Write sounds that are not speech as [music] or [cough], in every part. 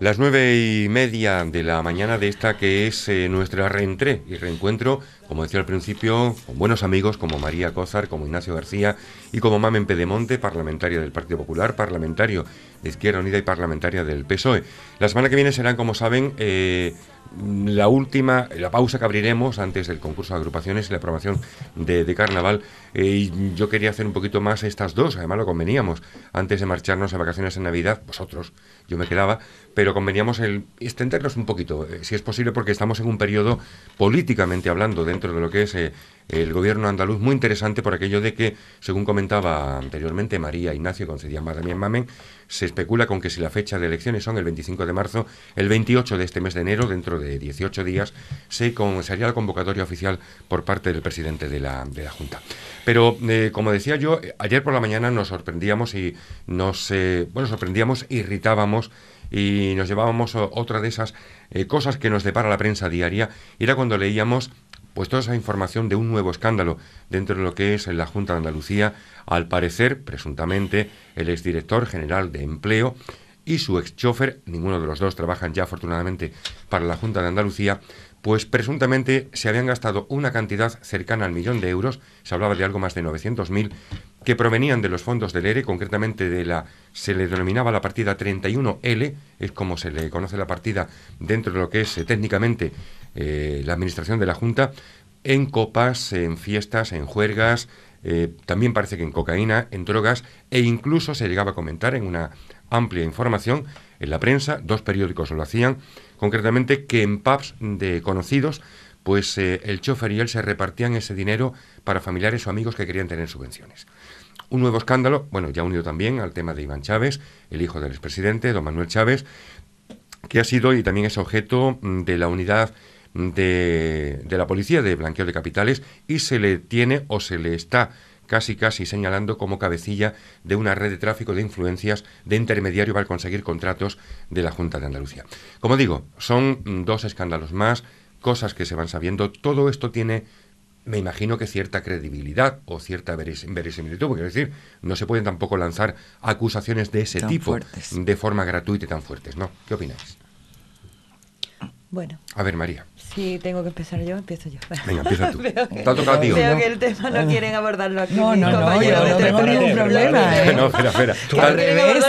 Las nueve y media de la mañana de esta que es eh, nuestra reentré y reencuentro, como decía al principio, con buenos amigos como María Cózar, como Ignacio García y como Mamen Pedemonte, parlamentaria del Partido Popular, parlamentario de Izquierda Unida y parlamentaria del PSOE. La semana que viene serán, como saben, eh, la última, la pausa que abriremos antes del concurso de agrupaciones y la aprobación de, carnaval. Eh, y yo quería hacer un poquito más estas dos, además lo conveníamos, antes de marcharnos a vacaciones en Navidad, vosotros yo me quedaba, pero conveníamos el extendernos un poquito, eh, si es posible, porque estamos en un periodo, políticamente hablando, dentro de lo que es eh, el gobierno andaluz, muy interesante por aquello de que, según comentaba anteriormente María Ignacio más también Mamen, se especula con que si la fecha de elecciones son el 25 de marzo, el 28 de este mes de enero, dentro de 18 días, se, con, se haría la convocatoria oficial por parte del presidente de la, Junta. Pero, eh, como decía yo, ayer por la mañana nos sorprendíamos y nos, bueno, sorprendíamos, irritábamos y nos llevábamos otra de esas eh, cosas que nos depara la prensa diaria, y era cuando leíamos pues, toda esa información de un nuevo escándalo dentro de lo que es la Junta de Andalucía, al parecer, presuntamente, el exdirector general de empleo y su ex chofer, ninguno de los dos trabajan ya afortunadamente para la Junta de Andalucía, pues presuntamente se habían gastado una cantidad cercana al millón de euros, se hablaba de algo más de 900.000, que provenían de los fondos del ERE, e, concretamente de la, se le denominaba la partida 31L, es como se le conoce la partida dentro de lo que es eh, técnicamente eh, la administración de la Junta, en copas, en fiestas, en juergas, eh, también parece que en cocaína, en drogas, e incluso se llegaba a comentar en una amplia información en la prensa, dos periódicos lo hacían, concretamente que en pubs de conocidos, pues eh, el chofer y él se repartían ese dinero para familiares o amigos que querían tener subvenciones. Un nuevo escándalo, bueno, ya unido también al tema de Iván Chávez, el hijo del expresidente, don Manuel Chávez, que ha sido y también es objeto mm, de la unidad de, de la policía de blanqueo de capitales y se le tiene o se le está casi casi señalando como cabecilla de una red de tráfico de influencias de intermediario para conseguir contratos de la Junta de Andalucía. Como digo, son mm, dos escándalos más, cosas que se van sabiendo, todo esto tiene me imagino que cierta credibilidad o cierta verisimilitud, porque es decir, no se pueden tampoco lanzar acusaciones de ese tipo de forma gratuita y tan fuertes, ¿no? ¿Qué opináis? Bueno. A ver, María. Si tengo que empezar yo, empiezo yo. Venga, empieza tú. [laughs] Veo que, que el tema no ah. quieren abordarlo aquí. No, no, no, yo no tengo ningún problema. ¿eh? No, espera, espera. Te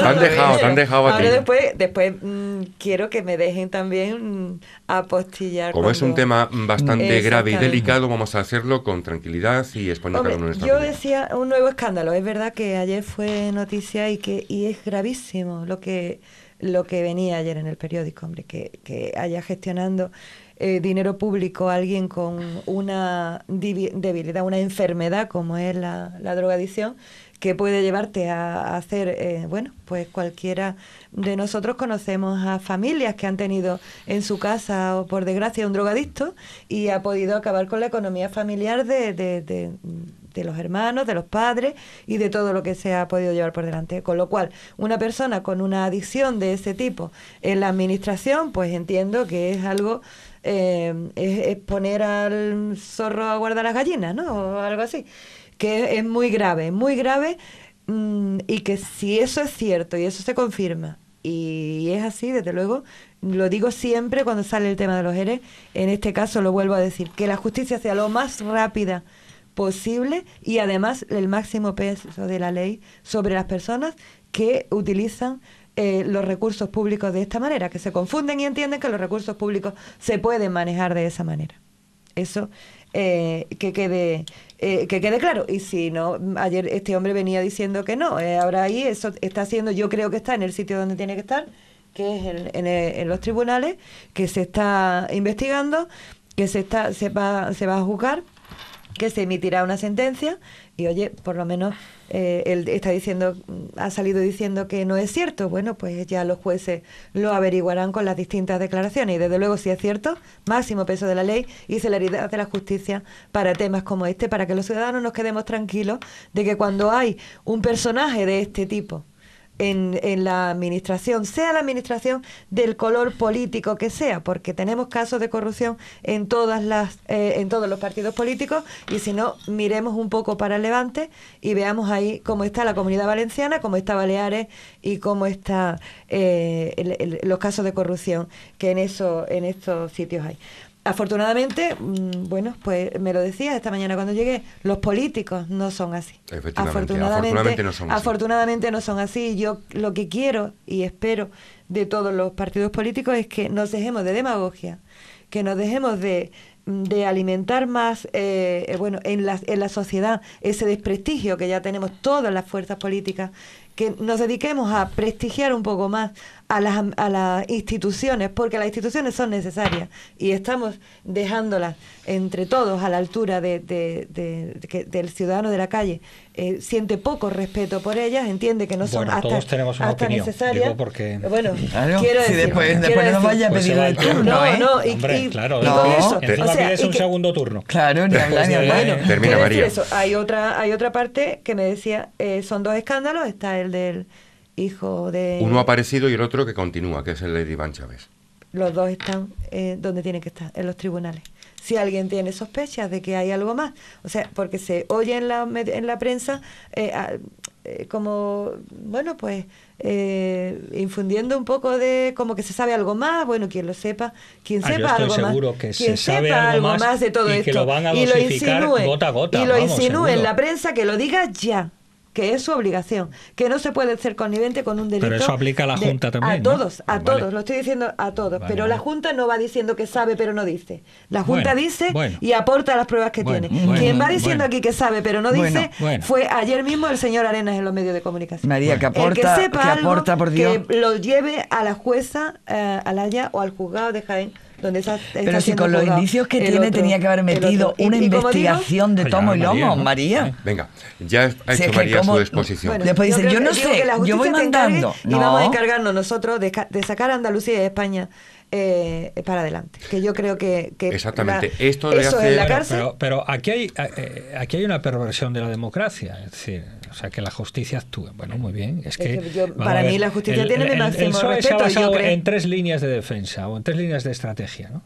han dejado, te han dejado aquí. Ahora después, después mm, quiero que me dejen también apostillar. Como es un tema bastante grave y delicado, vamos a hacerlo con tranquilidad y exponer cada uno en Yo decía un nuevo escándalo. Es verdad que ayer fue noticia y, que, y es gravísimo lo que lo que venía ayer en el periódico, hombre, que, que haya gestionando eh, dinero público a alguien con una debilidad, una enfermedad como es la, la drogadicción, que puede llevarte a, hacer, eh, bueno, pues cualquiera de nosotros conocemos a familias que han tenido en su casa o por desgracia un drogadicto y ha podido acabar con la economía familiar de, de, de, de los hermanos, de los padres y de todo lo que se ha podido llevar por delante. Con lo cual, una persona con una adicción de ese tipo en la administración, pues entiendo que es algo Em, es, poner al zorro a guardar las gallinas, ¿no? O algo así. Que es, muy grave, muy grave. Mm, y que si eso es cierto y eso se confirma, y, es así, desde luego, lo digo siempre cuando sale el tema de los ERE en este caso lo vuelvo a decir, que la justicia sea lo más rápida posible y además el máximo peso de la ley sobre las personas que utilizan eh, los recursos públicos de esta manera, que se confunden y entienden que los recursos públicos se pueden manejar de esa manera. Eso eh, que quede eh, que quede claro. Y si no, ayer este hombre venía diciendo que no, ahora ahí eso está haciendo, yo creo que está en el sitio donde tiene que estar, que es en, en los tribunales, que se está investigando, que se está se va, se va a juzgar que se emitirá una sentencia y oye, por lo menos eh, él está diciendo, ha salido diciendo que no es cierto. Bueno, pues ya los jueces lo averiguarán con las distintas declaraciones y desde luego si es cierto, máximo peso de la ley y celeridad de la justicia para temas como este, para que los ciudadanos nos quedemos tranquilos de que cuando hay un personaje de este tipo en, la administración, sea la administración del color político que sea, porque tenemos casos de corrupción en todas las, eh, en todos los partidos políticos, y si no, miremos un poco para el Levante y veamos ahí cómo está la comunidad valenciana, cómo está Baleares y cómo están eh, los casos de corrupción que en eso, en estos sitios hay afortunadamente, mm, bueno, pues me lo decía esta mañana cuando llegué, los políticos no son así. afortunadamente, no son así. Afortunadamente no son así. Yo lo que quiero y espero de todos los partidos políticos es que nos dejemos de demagogia, que nos dejemos de, mm, alimentar más eh, eh, bueno en la, en la sociedad ese desprestigio que ya tenemos todas las fuerzas políticas que nos dediquemos a prestigiar un poco más a las, a las instituciones, porque las instituciones son necesarias y estamos dejándolas entre todos a la altura del ciudadano de la calle eh, siente poco respeto por ellas, entiende que no son bueno, hasta, todos tenemos una opinión, necesarias. porque... Bueno, quiero decir, si después, no vaya a pues pedir el turno, ¿eh? No, Hombre, y, claro, no, pides un segundo turno. Claro, ni [laughs] pues hablar, ni termina María. Hay, otra, hay otra parte que me decía, eh, son dos escándalos, está el del hijo de... Uno aparecido y el otro que continúa, que es el de Iván Chávez. Los dos están eh, donde tienen que estar, en los tribunales si alguien tiene sospechas de que hay algo más. O sea, porque se oye en la, en la prensa eh, eh, como, bueno, pues eh, infundiendo un poco de como que se sabe algo más, bueno, quien lo sepa, quien ah, sepa algo seguro que se sabe algo más, de todo esto que lo van a y gota a gota, y lo insinúe en la prensa que lo diga ya que es su obligación, que no se puede ser connivente con un delito. Pero eso aplica a la Junta también. A todos, a todos, lo estoy diciendo a todos, pero la Junta no va diciendo que sabe pero no dice. La Junta dice y aporta las pruebas que tiene. Quien va diciendo aquí que sabe pero no dice fue ayer mismo el señor Arenas en los medios de comunicación. María, que aporta, que aporta, por Dios. que lo lleve a la jueza, eh, al a o al juzgado de Jaén pero si con los indicios que tiene tenía que haber metido una investigación de pues tomo y lomo, María. Venga, ya ha hecho María su exposición. Después dice, yo, no sé, yo voy mandando. Y vamos a encargarnos nosotros de, sacar a Andalucía y España eh, para adelante. Que yo creo que. Exactamente. Esto hace... la cárcel. Pero, aquí, hay, eh, eh, aquí hay una perversión de la democracia. Es decir, o sea, que la justicia actúe. Bueno, muy bien. Es que, para mí la justicia tiene demasiado en tres líneas de defensa o en tres líneas de estrategia. ¿no?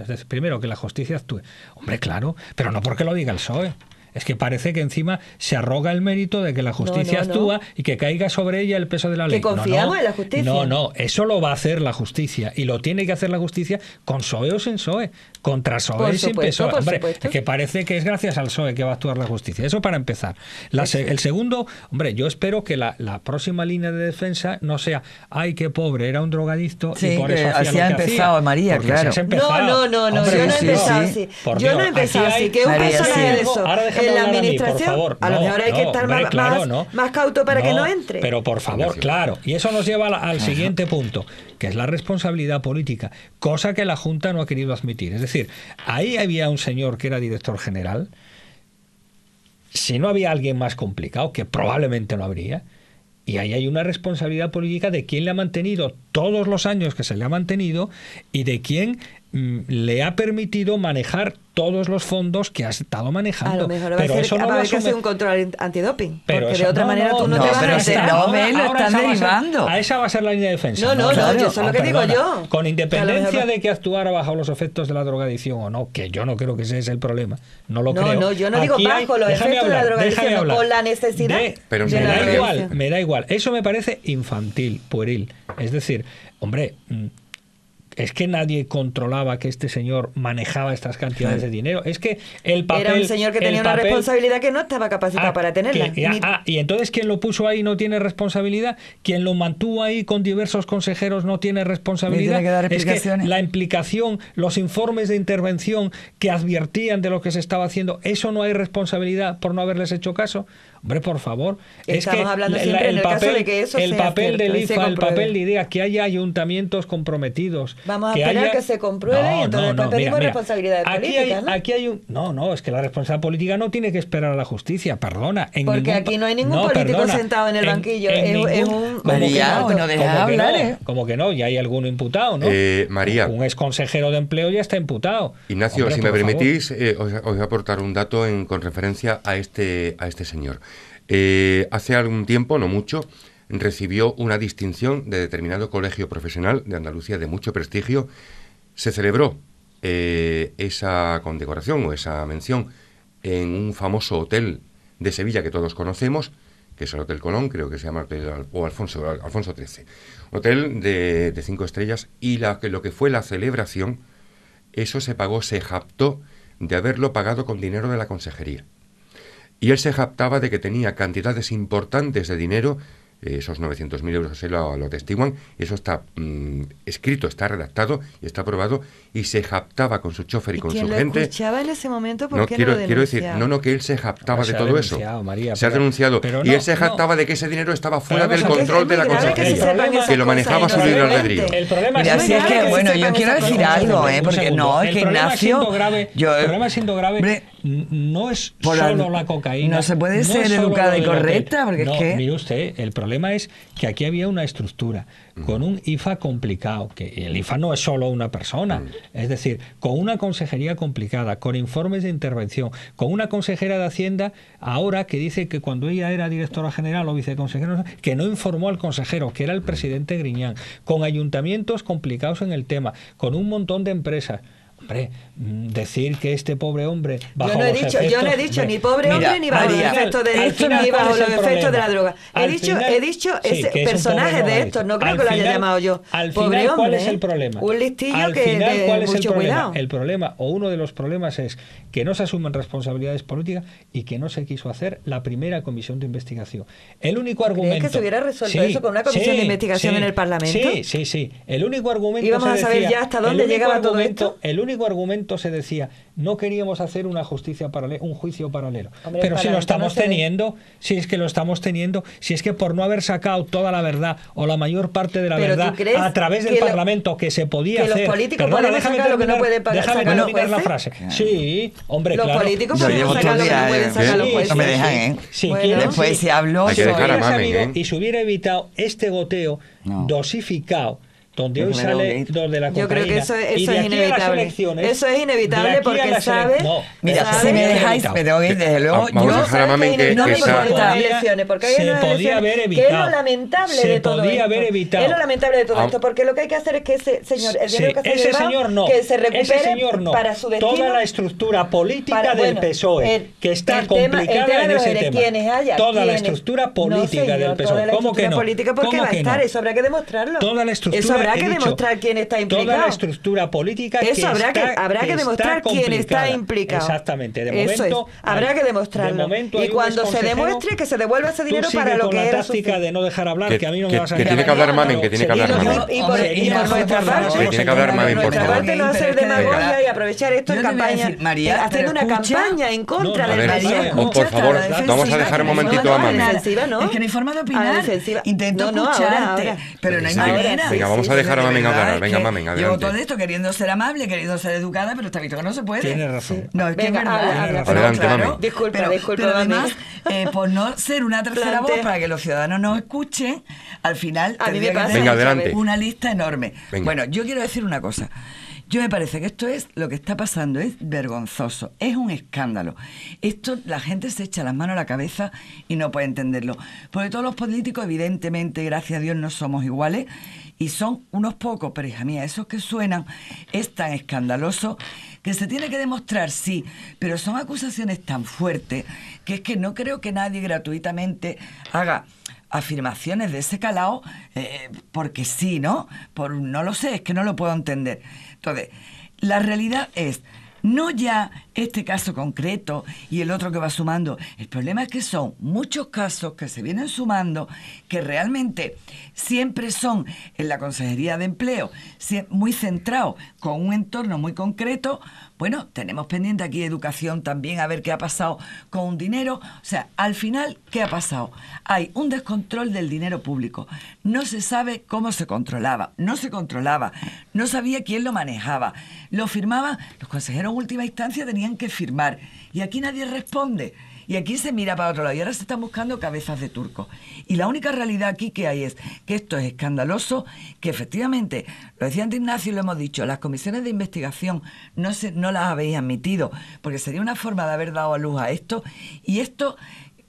Es decir, primero, que la justicia actúe. Hombre, claro, pero no porque lo diga el PSOE. Es que parece que encima se arroga el mérito de que la justicia actúa y que caiga sobre ella el peso de la ley. Que confiamos en la justicia. No, no, eso lo va a hacer la justicia y lo tiene que hacer la justicia con soe o sin soe contra soe y sin PSOE. Hombre, que parece que es gracias al soe que va a actuar la justicia. Eso para empezar. el segundo, hombre, yo espero que la, próxima línea de defensa no sea, ay, qué pobre, era un drogadicto sí, y por eso hacía así ha empezado María, claro. No, no, no, yo no he empezado así. Yo no he empezado así, que un personaje de eso en la administración. A, por favor. lo mejor hay que estar más, cauto para que no entre. Pero por favor, claro. Y eso nos lleva al, siguiente punto, que es la responsabilidad política, cosa que la Junta no ha querido admitir. Es decir, ahí había un señor que era director general. Si no había alguien más complicado, que probablemente no habría, y ahí hay una responsabilidad política de quién le ha mantenido todos los años que se le ha mantenido y de quién mm, le ha permitido manejar todos los fondos que has estado manejando. A lo mejor pero eso no va a que hacer un control antidoping. Pero porque de otra manera tú no, te vas a No, me lo están derivando. A, esa va a ser la línea de defensa. No, no, no, eso es lo que digo yo. Con independencia de que actuara bajo los efectos de la drogadicción o no, que yo no creo que ese es el problema. No lo creo. No, no, yo no digo bajo los efectos de la drogadicción, o la necesidad. pero me da igual, me da igual. Eso me parece infantil, pueril. Es decir, hombre, mm, es que nadie controlaba que este señor manejaba estas cantidades de dinero. Es que el papel... Era un señor que tenía una responsabilidad que no estaba capacitado ah, para tenerla. ah, y entonces quien lo puso ahí no tiene responsabilidad, quien lo mantuvo ahí con diversos consejeros no tiene responsabilidad. que dar la implicación, los informes de intervención que advertían de lo que se estaba haciendo, eso no hay responsabilidad por no haberles hecho caso. Hombre, por favor. Estamos hablando siempre el, en el papel, caso de que eso El papel del IFA, el papel de IDEA, que haya ayuntamientos comprometidos. Vamos a esperar que se compruebe y entonces no, no, pedimos responsabilidad política, aquí hay, un... No, no, es que la responsabilidad política no tiene que esperar a la justicia, perdona. Porque aquí no hay ningún político sentado en el banquillo. María, bueno, deja hablar. ¿eh? Como que no, ya hay alguno imputado, ¿no? Eh, María. Un ex consejero de empleo ya está imputado. Ignacio, si me permitís, eh, os, voy a aportar un dato con referencia a este, este señor. Eh, hace algún tiempo, no mucho, recibió una distinción de determinado colegio profesional de Andalucía de mucho prestigio. Se celebró eh, esa condecoración o esa mención en un famoso hotel de Sevilla que todos conocemos, que es el Hotel Colón, creo que se llama o Alfonso, Alfonso XIII. Hotel de, cinco estrellas y la, lo que fue la celebración, eso se pagó, se japtó de haberlo pagado con dinero de la consejería. Y él se jactaba de que tenía cantidades importantes de dinero, eh, esos 900.000 euros se lo, lo atestiguan, eso está mm, escrito, está redactado y está aprobado, y se jactaba con su chofer y, con su lo gente. escuchaba en ese momento? no, quiero, decir, no, no, que él se jactaba de todo eso. María, se ha denunciado. y él se jactaba de que ese dinero estaba fuera del control de la consejería, que, lo manejaba su libre albedrío. El problema es, que, bueno, yo quiero decir algo, ¿eh? porque no, es que Ignacio. El problema siendo grave no es solo la cocaína. No se puede ser educada y correcta, porque es que... Mire usted, el problema es que aquí había una estructura con un IFA complicado, que el IFA no es solo una persona, es decir, con una consejería complicada, con informes de intervención, con una consejera de Hacienda ahora que dice que cuando ella era directora general o viceconsejera, que no informó al consejero, que era el presidente Griñán, con ayuntamientos complicados en el tema, con un montón de empresas. Hombre, mm, decir que este pobre hombre. Bajo yo no he dicho, yo no he dicho ni pobre hombre ni bajo los efectos de, ni bajo los efectos de la droga. He dicho, he dicho personaje de estos, no creo que lo haya llamado yo. Al pobre final, ¿cuál es el ¿eh? problema? Un listillo que mucho el problema? Cuidado. El problema, o uno de los problemas es que no se asumen responsabilidades políticas y que no se quiso hacer la primera comisión de investigación. El único argumento. ¿Crees que se hubiera resuelto eso con una comisión de investigación en el Parlamento? Sí, sí, sí. El único argumento. Íbamos a saber ya hasta dónde llegaba todo esto único argumento se decía, no queríamos hacer una justicia paralela, un juicio paralelo. Pero si lo estamos teniendo, si es que lo estamos teniendo, si es que por no haber sacado toda la verdad o la mayor parte de la verdad a través del Parlamento que se podía que hacer. Los políticos déjame sacar lo que no puede pagar, déjame la frase. Sí, hombre, los políticos pueden sacar que no pueden los jueces. No me dejan, ¿eh? Sí, después se habló. Y se hubiera evitado este goteo dosificado donde hoy sale donde la Yo creo que eso, eso y de es a inevitable. elecciones eso es inevitable porque sabe. No, mira, si me dejáis, me tengo que ir desde ah, luego. A, yo, a que, que, no me importa elecciones, porque hay se podía haber evitado. Que es lo lamentable se de todo podía esto. haber evitado. Es lo lamentable de todo ah. esto, porque lo que hay que hacer es que ese señor, el sí, que, se ese señor no, que se recupere ese señor no. para su destino. Toda la estructura política para, del PSOE el, que está complicada en ese tema. Toda la estructura política del PSOE. ¿Cómo que no? Política porque va a estar, eso habrá que demostrarlo. Toda la estructura habrá que demostrar quién está implicado. Toda la estructura política Eso que habrá que habrá que, demostrar quién está implicado. Exactamente, de Eso momento es. habrá que demostrarlo. y cuando se demuestre que se devuelva ese dinero para lo que la era táctica de no dejar hablar, que, a mí no me vas a Que tiene que hablar Mamen, que tiene que hablar Mamen. Y por, y parte, tiene que hablar Mamen, por favor. no hacer demagogia y aprovechar esto en campaña, eh, haciendo una campaña en contra del María. Por favor, vamos a dejar un momentito a Mamen. Es que no hay forma de opinar. Intento escucharte, pero no hay manera. Venga, vamos dejar a Mamen hablar. Venga, Mamen, adelante. Llevo todo esto queriendo ser amable, queriendo ser educada, pero está visto que no se puede. Tiene razón. No, es que Venga, es verdad. adelante, Disculpa, pero, disculpa, además, eh, por no ser una tercera voz para que los ciudadanos nos escuchen, al final tendría que tener una lista enorme. Bueno, yo quiero decir una cosa. Yo me parece que esto es lo que está pasando, es vergonzoso, es un escándalo. Esto la gente se echa las manos a la cabeza y no puede entenderlo. Porque todos los políticos, evidentemente, gracias a Dios, no somos iguales y son unos pocos, pero hija mía, esos que suenan es tan escandaloso que se tiene que demostrar, sí, pero son acusaciones tan fuertes que es que no creo que nadie gratuitamente haga afirmaciones de ese calao eh, porque sí, ¿no? Por no lo sé, es que no lo puedo entender. Entonces, la realidad es no ya este caso concreto y el otro que va sumando. El problema es que son muchos casos que se vienen sumando que realmente siempre son en la Consejería de Empleo muy centrados con un entorno muy concreto bueno, tenemos pendiente aquí educación también, a ver qué ha pasado con un dinero. O sea, al final, ¿qué ha pasado? Hay un descontrol del dinero público. No se sabe cómo se controlaba, no se controlaba, no sabía quién lo manejaba. Lo firmaba, los consejeros en última instancia tenían que firmar. Y aquí nadie responde. Y aquí se mira para otro lado. Y ahora se están buscando cabezas de turco Y la única realidad aquí que hay es que esto es escandaloso, que efectivamente, lo decía Ignacio y lo hemos dicho, las comisiones de investigación no, se, no las habéis admitido, porque sería una forma de haber dado a luz a esto. Y esto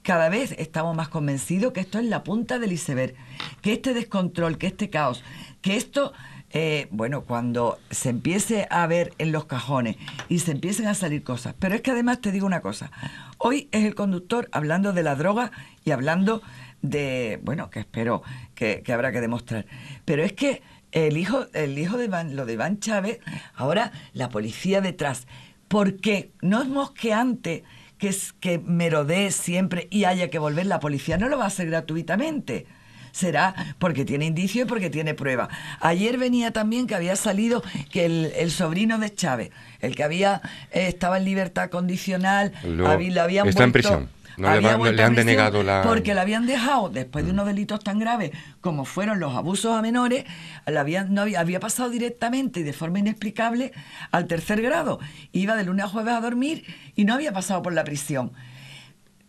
cada vez estamos más convencidos que esto es la punta del iceberg, que este descontrol, que este caos, que esto eh, bueno, cuando se empiece a ver en los cajones y se empiecen a salir cosas. Pero es que además te digo una cosa, hoy es el conductor hablando de la droga y hablando de, bueno, que espero que, habrá que demostrar. Pero es que el hijo, el hijo de Iván, lo de Iván Chávez, ahora la policía detrás, porque no es mosqueante que, es, que merodee siempre y haya que volver, la policía no lo va a hacer gratuitamente será porque tiene indicio y porque tiene prueba. Ayer venía también que había salido que el, sobrino de Chávez, el que había eh, estaba en libertad condicional, había está en prisión. han denegado la... Porque la habían dejado, después de mm. unos delitos tan graves como fueron los abusos a menores, habían, había, pasado directamente y de forma inexplicable al tercer grado. Iba de lunes a jueves a dormir y no había pasado por la prisión.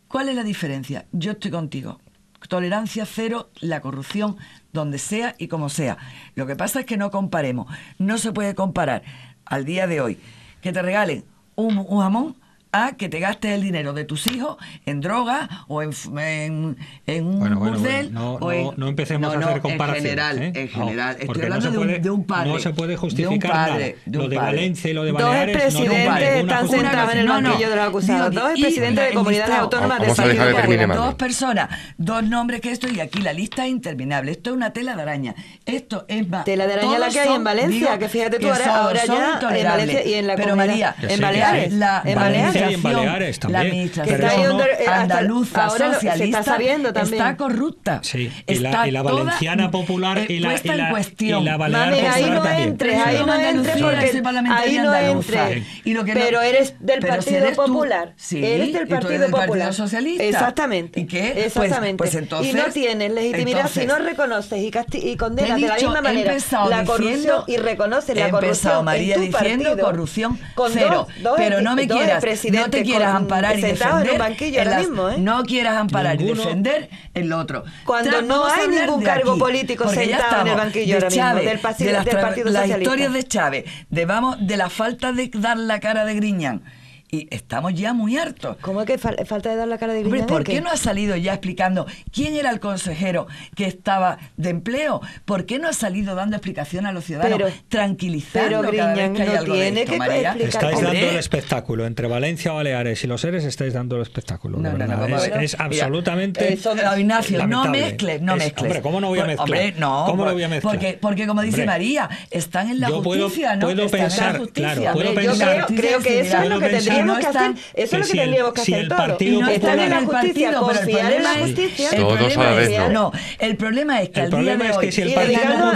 ¿Cuál es la diferencia? Yo estoy contigo tolerancia cero la corrupción donde sea y como sea. Lo que pasa es que no comparemos. No se puede comparar al día de hoy que te regalen un, jamón a que te gastes el dinero de tus hijos en drogas o en, en, un bueno, No, o en, no, no, empecemos a hacer comparaciones. ¿eh? En general, en general. Estoy hablando de, un, de, un, padre. No se puede justificar padre, lo de Valencia y lo de Baleares. Dos expresidentes están sentados en el banquillo de los acusados. dos expresidentes de comunidades autónomas de San Dos personas, dos nombres que esto y aquí la lista es interminable. Esto es una tela de araña. Esto es Tela de araña la que hay en Valencia, que fíjate tú ahora, ya en Valencia y en la Pero María, en Baleares. En Baleares en Baleares también. La ministra eh, andaluza, ahora socialista, está, sabiendo también. está corrupta. Sí, y la, valenciana popular eh, y, la, y, la, cuestión. y la balear ahí no también. Entres, ahí no, entre, entres porque ahí no entres. pero eres del Partido Popular. sí, eres del Partido Popular. partido socialista. Exactamente. ¿Y qué? Pues, pues Exactamente. Pues, entonces, y no tienes legitimidad entonces, si no reconoces y, y condenas de la misma manera la corrupción y reconoces la corrupción María tu diciendo partido, corrupción cero. pero no me quieras no te quieras amparar y defender. En banquillo ahora mismo, ¿eh? No quieras amparar y defender el otro. Cuando no hay ningún cargo político sentado en el banquillo ahora mismo, del, de las, del Partido Socialista. Las historias de Chávez, de, de la falta de dar la cara de Griñán y estamos ya muy hartos. ¿Cómo es que falta de dar la cara de Hombre, ¿por qué no ha salido ya explicando quién era el consejero que estaba de empleo? ¿Por qué no ha salido dando explicación a los ciudadanos? tranquilizando cada vez que hay no tiene que María. Estáis dando el espectáculo. Entre Valencia, Baleares y los seres estáis dando el espectáculo. es, es absolutamente Ignacio, no mezcles, no mezcles. hombre, ¿cómo no voy a mezclar? Hombre, no, ¿Cómo lo voy a mezclar? Porque, como dice María, están en la justicia, ¿no? Puedo pensar, en la justicia. puedo pensar, yo creo, creo que eso es lo que tendría tenemos no que están, hacer, eso es lo que tendríamos que si hacer todos. Y no estar en la justicia, confiar en la justicia. El problema es, no. El problema es que al día de hoy...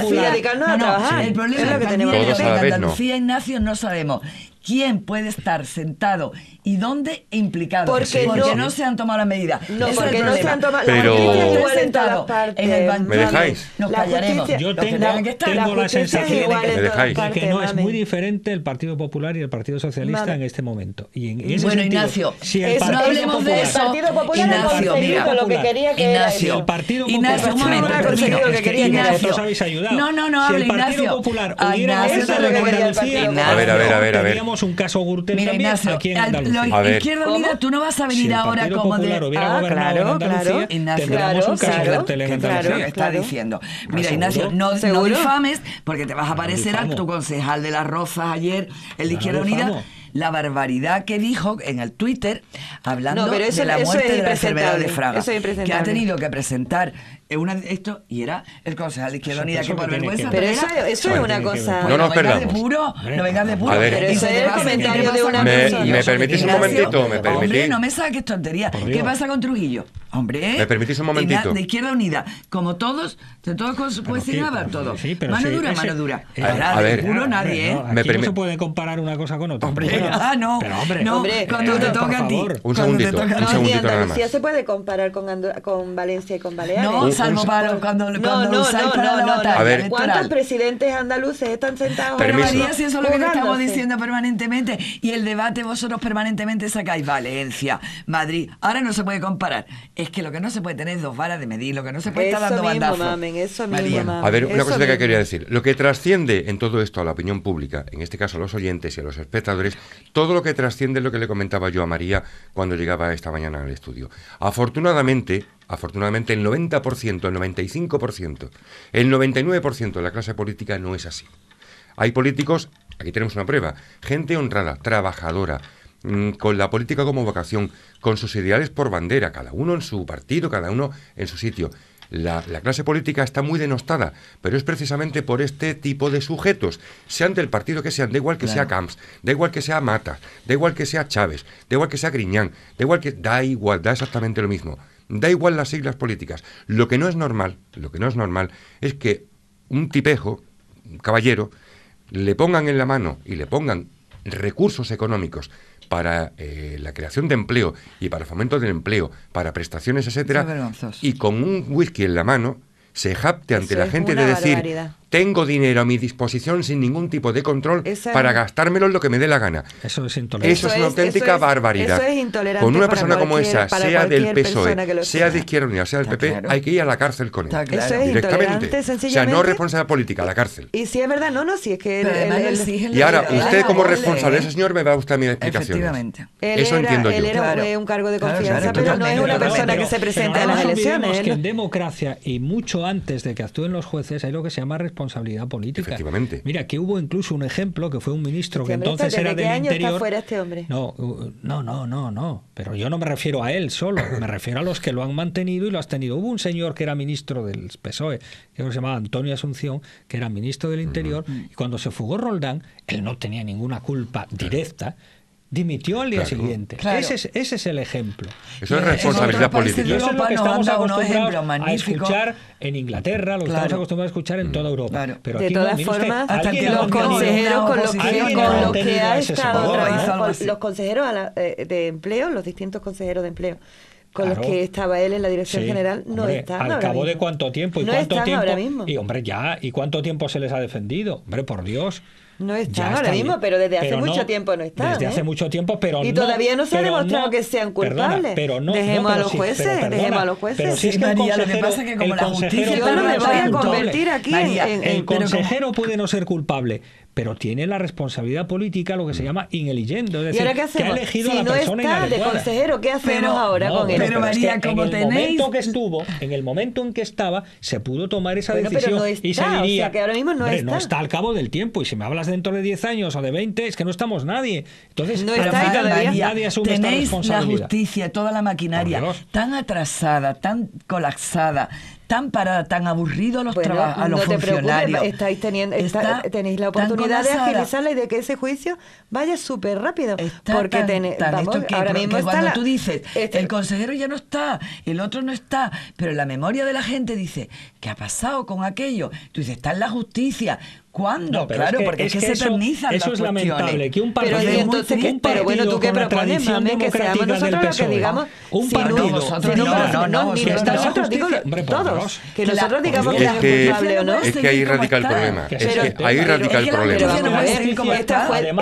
Y dedicarnos, a trabajar. El problema es que al día de hoy Andalucía, Ignacio, no sabemos quién puede estar sentado y dónde implicado. Porque, no, se han tomado la medida. No, porque no se han tomado la medida. Pero sentado en el banco. ¿Me dejáis? Nos callaremos. Yo tengo, la, tengo la, sensación de, que no es muy diferente el Partido Popular y el Partido Socialista en este momento. Y en, ese bueno, Ignacio, si el no hablemos de eso. El Partido Popular Ignacio, ha mira, lo que quería que Ignacio, el Partido Popular Ignacio, un momento, Que quería Ignacio. habéis ayudado. No, no, no, si el Partido Popular hubiera a ver, a ver, a ver, a ver un caso Gürtel también aquí en Andalucía. a ver. Unida, tú no vas a venir si ahora como Popular de. ah, claro, en un caso Gürtel en Andalucía. Claro, está diciendo. Mira, Ignacio, no, no difames porque te vas a parecer a tu concejal de las Rozas ayer, el de Izquierda Unida la barbaridad que dijo en el Twitter hablando de la muerte de la enfermedad de Fraga, que ha tenido que presentar esto y era el consejo de izquierda unida que por vergüenza pero eso, eso es una cosa no nos perdamos puro no vengas de puro ver, pero eso es el comentario de una me, persona me permitís un momentito me hombre no me saques tontería. qué pasa con Trujillo hombre me permitís un momentito de izquierda unida como todos de todos con su nada todo mano dura mano eh, dura a ver puro nadie ¿eh? no se puede comparar una cosa con otra ah no no cuando te toca a ti un segundito un segundito nada más se puede comparar con Valencia y con Baleares salvo para cuando, cuando no, usáis A ver, ¿cuántos presidentes andaluces están sentados? Pero María, si eso es lo que estamos diciendo permanentemente y el debate vosotros permanentemente sacáis Valencia, Madrid. Ahora no se puede comparar. Es que lo que no se puede tener es dos varas de medir, lo que no se puede estar dando mismo, eso A ver, una cosa que quería decir. Lo que trasciende en todo esto a la opinión pública, en este caso a los oyentes y a los espectadores, todo lo que trasciende es lo que le comentaba yo a María cuando llegaba esta mañana al estudio. Afortunadamente, Afortunadamente el 90%, el 95%, el 99% de la clase política no es así. Hay políticos, aquí tenemos una prueba, gente honrada, trabajadora, mm, con la política como vocación, con sus ideales por bandera, cada uno en su partido, cada uno en su sitio. La, clase política está muy denostada, pero es precisamente por este tipo de sujetos, sean del partido que sean, da igual que sea Camps, da igual que sea Mata, da igual que sea Chávez, da igual que sea Griñán, da igual que da igual, da exactamente lo mismo. Da igual las siglas políticas. Lo que no es normal, lo que no es normal es que un tipejo, un caballero, le pongan en la mano y le pongan recursos económicos para eh, la creación de empleo y para el fomento del empleo, para prestaciones, etcétera, y con un whisky en la mano se japte ante la gente de decir tengo dinero a mi disposición sin ningún tipo de control para gastármelo en lo que me dé la gana. Eso es intolerante. Eso es una auténtica barbaridad. Eso es intolerante con una persona como esa, sea del PSOE, e, sea de Izquierda Unida, sea del PP, hay que ir a la cárcel con él. directamente. O sea, no responsabilidad política, a la cárcel. Y si es verdad, no, no, si es que... y ahora, usted como responsable ese ¿eh? señor me va a gustar mi explicación. Efectivamente. eso entiendo yo. Él era un cargo de confianza, pero no es una persona que se presenta a las elecciones. que en democracia y mucho antes de que actúen los jueces hay lo que se llama responsabilidad política. Mira, que hubo incluso un ejemplo que fue un ministro que entonces era del interior. este hombre? Uh, no, no, no, no, Pero yo no me refiero a él solo, me refiero a los que lo han mantenido y lo has tenido. Hubo un señor que era ministro del PSOE, que se llamaba Antonio Asunción, que era ministro del Interior, y cuando se fugó Roldán, él no tenía ninguna culpa directa dimitió al día siguiente. Ese, es, ese, es, el ejemplo. Eso es responsabilidad política. Eso es lo que estamos acostumbrados a escuchar en Inglaterra, lo estamos acostumbrados a escuchar en mm. toda Europa. Pero de todas formas, hasta los consejeros con lo que, ha estado los consejeros eh, de empleo, los distintos consejeros de empleo, con los que estaba él en la dirección general no hombre, están al cabo de cuánto tiempo y cuánto tiempo y hombre ya y cuánto tiempo se les ha defendido hombre por dios no está ahora mismo, pero desde hace mucho tiempo no está. Desde hace ¿eh? mucho tiempo, pero y no. Y todavía no se ha demostrado que sean culpables. pero no. Dejemos pero a los jueces, dejemos a los jueces. Pero si es que María, lo que pasa es que como la justicia. Yo no me voy a convertir aquí en, El consejero puede no ser culpable, pero tiene la responsabilidad política, lo que se mm. llama ineligiendo. Es decir, ¿Y ahora qué Que ha elegido a la no persona está inadecuada. de consejero, ¿qué hacemos ahora con él? Pero, María, es que como en tenéis... el momento que estuvo, en el momento en que estaba, se pudo tomar esa decisión pero no está, y se diría, o sea, que ahora mismo no, está. no está al cabo del tiempo y si me hablas dentro de 10 años o de 20, es que no estamos nadie. Entonces, nadie, asume Tenéis la justicia, toda la maquinaria tan atrasada, tan colapsada, tan parada, tan aburrido los a los funcionarios. estáis teniendo, tenéis la oportunidad de agilizarla y de que ese juicio vaya súper rápido. porque ahora mismo cuando tú dices, este el consejero ya no está, el otro no está, pero la memoria de la gente dice, ¿qué ha pasado con aquello? Tú dices, está en la justicia. ¿Cuándo? claro, porque es que, se Eso, eso es lamentable, que un partido... Pero, un pero bueno, ¿tú qué propones, mame, que seamos nosotros los que digamos... Un partido... Nosotros, no, no, no, no, ni nosotros, digo todos. Que nosotros digamos que es responsable o no. Es que ahí radica el problema. Es que ahí radica el problema.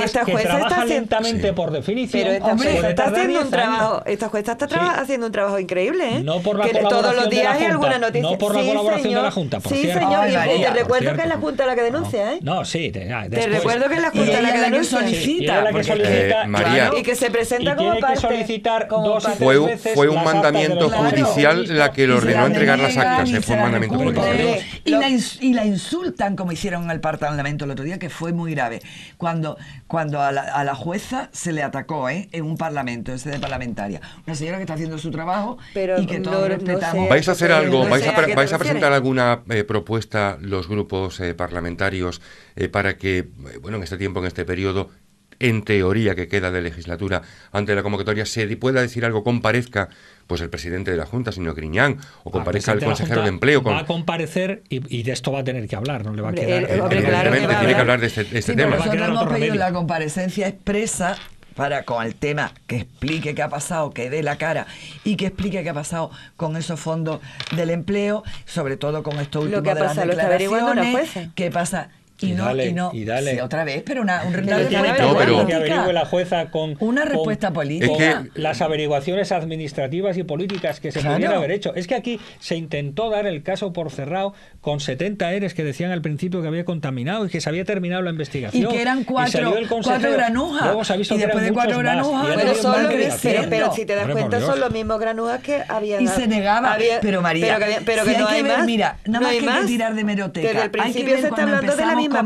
Esta jueza está lentamente por definición. Pero esta jueza está haciendo un trabajo... Esta jueza está haciendo un trabajo increíble, ¿eh? No por la todos los días hay alguna noticia. No por la colaboración de la Junta, por Sí, señor, y te recuerdo que es la Junta la que denuncia, ¿eh? No, sí. Ah, te, te recuerdo que la Junta es la, que solicita. solicita eh, María, y que se presenta como tiene Que solicitar dos fue, veces fue un mandamiento judicial la que le ordenó entregar las actas. Eh, fue un mandamiento judicial. Y la insultan como hicieron al Parlamento el otro día, que fue muy grave. Cuando, cuando a, la, jueza se le atacó ¿eh? en un Parlamento, en sede parlamentaria. Una señora que está haciendo su trabajo Pero y que todos respetamos. ¿Vais a hacer algo? ¿Vais, a, presentar alguna propuesta los grupos parlamentarios eh, para que, eh, bueno, en este tiempo, en este periodo, en teoría que queda de legislatura ante la convocatoria se pueda decir algo, comparezca pues el presidente de la Junta, señor Griñán, o comparezca el, consejero de, Empleo. Va a comparecer y, de esto va a tener que hablar, no le va a quedar. Eh, tiene que hablar de este, este tema. Nosotros hemos pedido la comparecencia expresa para con el tema que explique qué ha pasado, que dé la cara y que explique qué ha pasado con esos fondos del empleo, sobre todo con esto último que de las declaraciones, pasa y, dale, y dale. otra vez, pero una, una, respuesta política. que averigüe la jueza con una respuesta política. las averiguaciones administrativas y políticas que se claro. haber hecho. Es que aquí se intentó dar el caso por cerrado con 70 eres que decían al principio que había contaminado y que se había terminado la investigación. Y que eran cuatro, cuatro granujas. Luego se ha visto y después de cuatro granujas, pero, si te das cuenta, son los mismos granujas que había. Y se negaba. pero María, pero que, no hay, Mira, nada no más hay que tirar de meroteca. hay que principio se está hablando de la misma a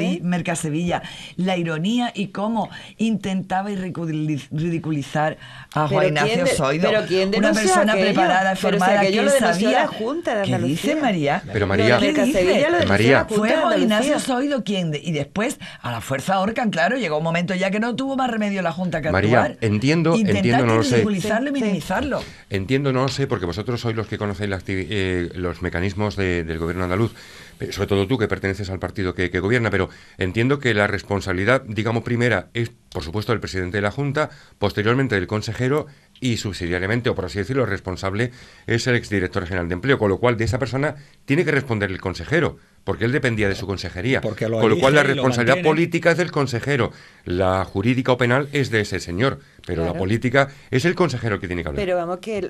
¿eh? Mercasevilla, la ironía y cómo intentaba ridiculizar a Juan Ignacio Soido Una persona preparada, formada, que, sabía. La Junta ¿Qué dice María? Pero María, Fue Juan Ignacio Soido quien. Y después, a la fuerza Orcan, claro, llegó un momento ya que no tuvo más remedio la Junta que María, actuar. entiendo, entiendo, no sé. ridiculizarlo y minimizarlo. Entiendo, no lo sé, porque vosotros sois los que conocéis eh, los mecanismos del gobierno andaluz. Eh, sobre todo tú que perteneces al partido que, que, gobierna, pero entiendo que la responsabilidad, digamos, primera es, por supuesto, del presidente de la Junta, posteriormente del consejero y subsidiariamente, o por así decirlo, responsable es el exdirector general de empleo, con lo cual de esa persona tiene que responder el consejero, porque él dependía de su consejería. con lo cual la responsabilidad política es del consejero, la jurídica o penal es de ese señor, pero la política es el consejero que tiene que hablar. Pero vamos que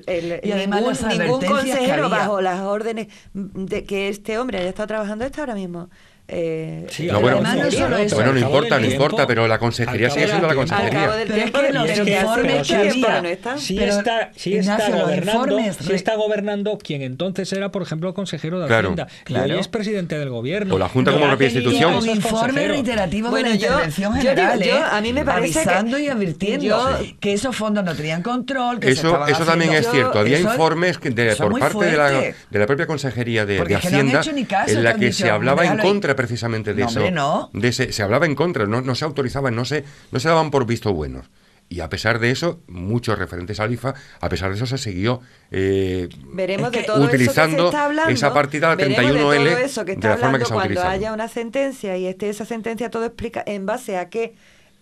ningún, consejero bajo las órdenes de que este hombre haya estado trabajando está ahora mismo eh, no, bueno, no, eso. bueno, no importa, no importa, pero la consejería sigue siendo la consejería. Pero que los informes Si está, gobernando, si está gobernando quien entonces era, por ejemplo, consejero de Hacienda. Claro, que Y es presidente del gobierno. O la Junta como propia institución. Un informe reiterativo bueno, de la intervención yo, general. ¿eh? a mí me parece avisando que, y advirtiendo que esos fondos no tenían control. Que eso, eso también es cierto. Había informes por parte de la propia consejería de Hacienda en la que se hablaba en contra precisamente de eso. se hablaba en contra, no, se autorizaban, no se, no se daban por visto buenos. Y a pesar de eso, muchos referentes al IFA, a pesar de eso se siguió utilizando esa partida 31L de, la forma que se ha Cuando haya una sentencia y esté esa sentencia todo explica en base a que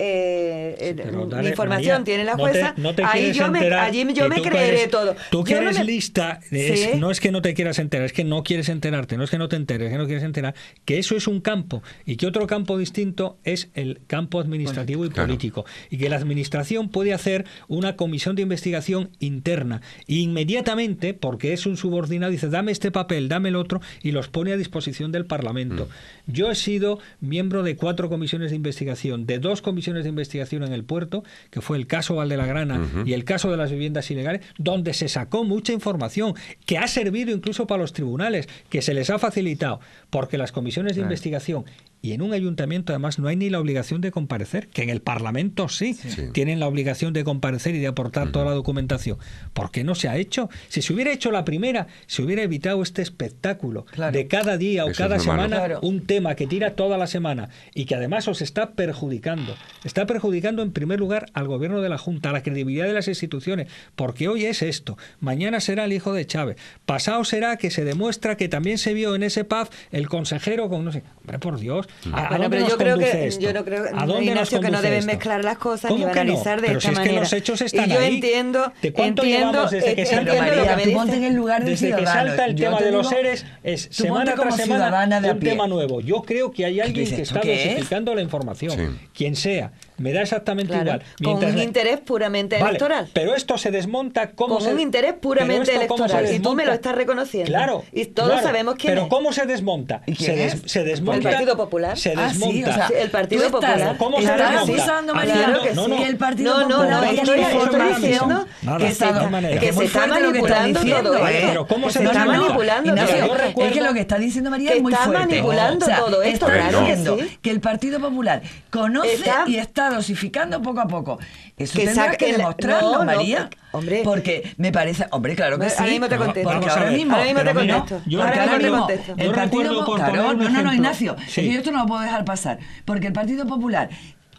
eh, eh información tiene la jueza, ahí yo me, yo me creeré todo. Tú que eres lista, no es que no te quieras enterar, es que no quieres enterarte, no es que no te enteres, es que no quieres enterar, que eso es un campo y que otro campo distinto es el campo administrativo y político. Y que la administración puede hacer una comisión de investigación interna e inmediatamente, porque es un subordinado, dice, dame este papel, dame el otro, y los pone a disposición del Parlamento. Mm. Yo he sido miembro de cuatro comisiones de investigación, de dos comisiones de investigación en el puerto, que fue el caso Valdelagrana la Grana y el caso de las viviendas ilegales, donde se sacó mucha información que ha servido incluso para los tribunales, que se les ha facilitado porque las comisiones de investigación y en un ayuntamiento además no hay ni la obligación de comparecer, que en el Parlamento sí, tienen la obligación de comparecer y de aportar toda la documentación. ¿Por qué no se ha hecho? Si se hubiera hecho la primera, se hubiera evitado este espectáculo de cada día o cada semana un tema que tira toda la semana y que además os está perjudicando. Está perjudicando en primer lugar al gobierno de la Junta, a la credibilidad de las instituciones, porque hoy es esto, mañana será el hijo de Chávez, pasado será que se demuestra que también se vio en ese PAF el consejero con no sé, hombre, por Dios, ¿a, dónde pero nos yo creo que esto? yo no creo Ignacio, que no deben mezclar las cosas ni banalizar no? de pero esta si manera. Es que los hechos están y yo ahí. entiendo, ¿De cuánto entiendo, desde eh, que salta, en el lugar de desde que salta el tema de los seres es semana tras semana un tema nuevo. Yo creo que hay alguien que está desificando la información, quien sea me da exactamente igual. Mientras con un interés puramente electoral. Pero esto se desmonta como. Con un interés puramente electoral. Y tú me lo estás reconociendo. Claro. Y todos sabemos quién. Pero ¿cómo se desmonta? Se, des... se, desmonta. ¿El Partido Popular? Se ah, desmonta. sí, o sea, el Partido estás, Popular. ¿Cómo se desmonta? claro que no, no, sí. El Partido no, no, no, no estoy diciendo ¿eh? ¿eh? que, se está manipulando todo esto. Pero ¿cómo se está manipulando todo Es que lo que está diciendo María es muy fuerte. Está manipulando todo esto, claro que Que el Partido Popular conoce y está dosificando poco a poco. Eso tendrá que demostrarlo, María. Porque me parece. Hombre, claro que sí. Ahora te contesto. ahora mismo. te contesto. Yo contesto. El partido. Popular no, no, no, Ignacio. Yo esto no lo puedo dejar pasar. Porque el Partido Popular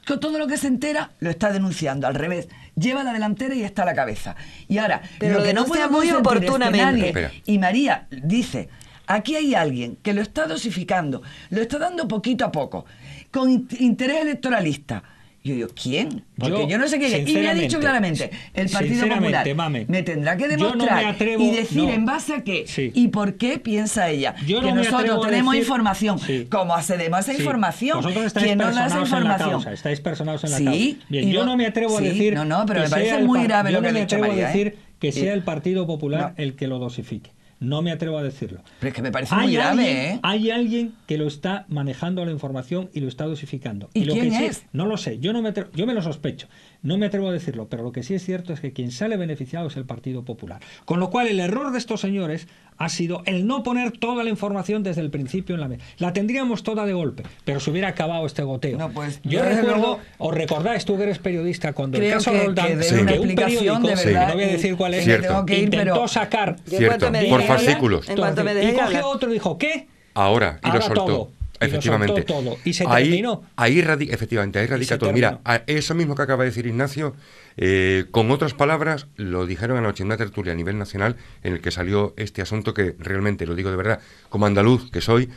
con todo lo que se entera lo está denunciando, al revés. Lleva la delantera y está a la cabeza. Y ahora, lo que no puede muy oportunamente. y María dice, aquí hay alguien que lo está dosificando, lo está dando poquito a poco, con interés electoralista, yo digo, ¿quién? Porque yo, no sé qué. Y me ha dicho claramente, el Partido Popular me tendrá que demostrar y decir en base a qué y por qué piensa ella. Yo que nosotros tenemos información. Sí. ¿Cómo accedemos a esa información? Vosotros ¿Quién no la información? En la estáis personados en la causa. yo no me atrevo a decir... No, no, pero me parece muy grave Yo no me atrevo a ¿eh? decir que sea el Partido Popular el que lo dosifique. No me atrevo a decirlo. Pero es que me parece muy grave, ¿eh? Hay alguien que lo está manejando la información y lo está dosificando. ¿Y, quién es? no lo sé, yo, no me yo me lo sospecho. No me atrevo a decirlo, pero lo que sí es cierto es que quien sale beneficiado es el Partido Popular. Con lo cual, el error de estos señores ha sido el no poner toda la información desde el principio en la mesa. La tendríamos toda de golpe, pero se hubiera acabado este goteo. No, pues, yo recuerdo, o os recordáis, tú que eres periodista, cuando el caso de Roldán, que, un periódico, de verdad, no voy a decir cuál es, que intentó sacar... Cierto, por fascículos. y cogió otro y dijo, ¿qué? Ahora, y lo soltó efectivamente. y se ahí, terminó. Ahí efectivamente, ahí radica todo. Mira, eso mismo que acaba de decir Ignacio, eh, con otras palabras, lo dijeron en en una tertulia a nivel nacional en el que salió este asunto que realmente, lo digo de verdad, como andaluz que soy,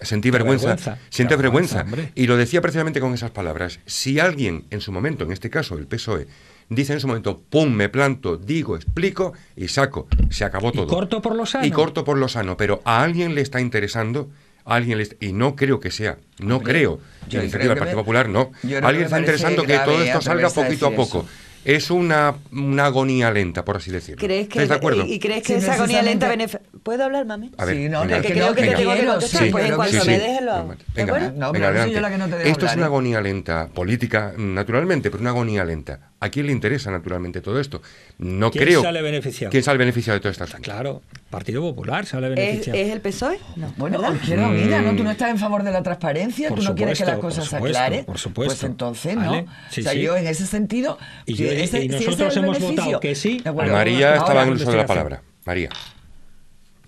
sentí vergüenza, vergüenza, vergüenza. y lo decía precisamente con esas palabras. Si alguien en su momento, en este caso el PSOE, dice en su momento, pum, me planto, digo, explico y saco. Se acabó todo. Y corto por lo sano. Y corto por lo sano, pero a alguien le está interesando alguien y no creo que sea, no creo, Que la iniciativa del Partido Popular no. alguien está interesando que todo esto salga poquito a poco. Es una, una, agonía lenta, por así decirlo. ¿Crees de acuerdo? ¿Y, crees que esa agonía lenta beneficia? ¿Puedo hablar, mami? A ver, sí, no, que creo que te sí, pues me Venga, no, Esto es una ¿eh? agonía lenta, política, naturalmente, pero una agonía lenta. ¿A quién le interesa, naturalmente, todo esto? No creo... ¿Quién sale beneficiado? ¿Quién sale beneficiado de todo esto? Claro. Partido Popular sale ¿Es, ¿Es, el PSOE? No, bueno, Izquierda mm. Unida, ¿no? Tú no estás en favor de la transparencia, tú no quieres que las cosas se aclaren. Por pues supuesto. Pues entonces, ¿no? o sea, yo en ese sentido. Y, eh, este, nosotros hemos votado que sí. María estaba en el uso de la palabra. María,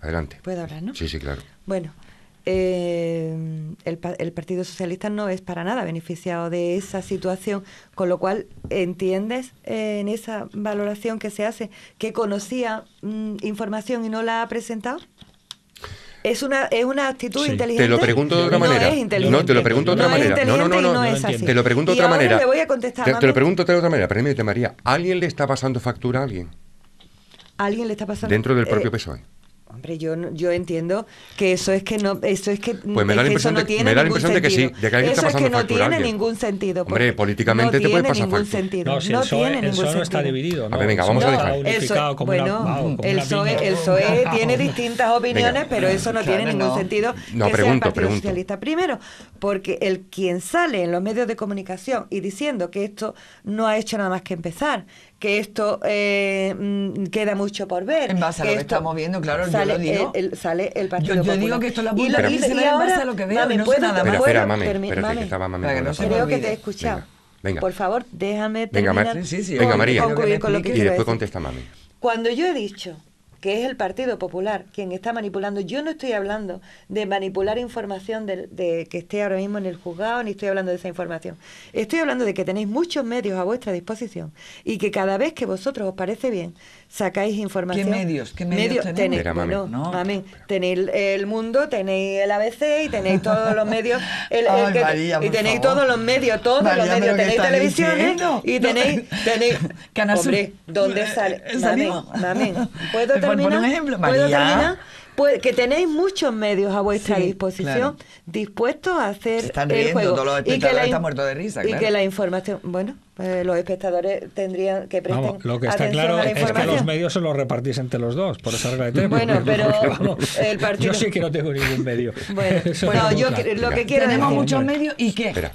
adelante. ¿Puedo hablar, no? Sí, sí, claro. Bueno eh, el, el, Partido Socialista no es para nada beneficiado de esa situación, con lo cual entiendes eh, en esa valoración que se hace que conocía mm, información y no la ha presentado. Es una, es una actitud inteligente. Te lo pregunto de otra manera. No, te lo pregunto de otra manera. No, no, no, Te lo pregunto de otra manera. Voy a contestar, te, lo pregunto de otra manera. Permíteme, María. ¿Alguien le está pasando factura a alguien? ¿Alguien le está pasando? Dentro del eh, propio PSOE. Hombre, yo, yo entiendo que eso es que no, eso es que, pues no tiene me da impresión de, que sí, que eso es que no tiene ningún sentido. Hombre, políticamente no te puede pasar ningún No, tiene ningún sentido. venga, vamos a dejar. El bueno, el, PSOE, el [laughs] tiene distintas opiniones, pero eso no tiene ningún sentido. No, que pregunto, sea el pregunto. Socialista primero, porque el quien sale en los medios de comunicación y diciendo que esto no ha hecho nada más que empezar, que esto eh, mm, queda mucho por ver. En base a lo que, estamos viendo, claro, sale, yo lo digo. El, sale el Partido Yo, yo digo que esto es la punta y, y, ahora, en base a lo que veo, no puedo, nada más. Espera, mami, espérate, mami, que estaba mami. Que no creo que te he escuchado. Venga, Por favor, déjame terminar. Venga, sí, sí, venga María. y después contesta mami. Cuando yo he dicho que es el Partido Popular quien está manipulando. Yo no estoy hablando de manipular información de, que esté ahora mismo en el juzgado, ni estoy hablando de esa información. Estoy hablando de que tenéis muchos medios a vuestra disposición y que cada vez que vosotros os parece bien, sacáis información. ¿Qué medios? ¿Qué medios, medios tenéis? Tenéis, no, mami, tenéis el mundo, tenéis el ABC y tenéis todos los medios. El, que, y tenéis todos los medios, todos los medios. Tenéis televisiones y tenéis. Eh, tenéis hombre, ¿dónde eh, sale? Eh, mami, mami, ¿puedo terminar? Por ejemplo, ¿Puedo terminar? Pues, que tenéis muchos medios a vuestra disposición dispuestos a hacer Se están el juego. Todos los y que de risa. Y que la información, bueno, eh, los espectadores tendrían que prestar atención lo que está claro es que los medios se los repartís entre los dos, por esa regla de [laughs] tema. Bueno, pero [laughs] el partido... Yo sí que no tengo ningún medio. [laughs] Bueno, yo lo que quiero Tenemos muchos medios y qué. Espera,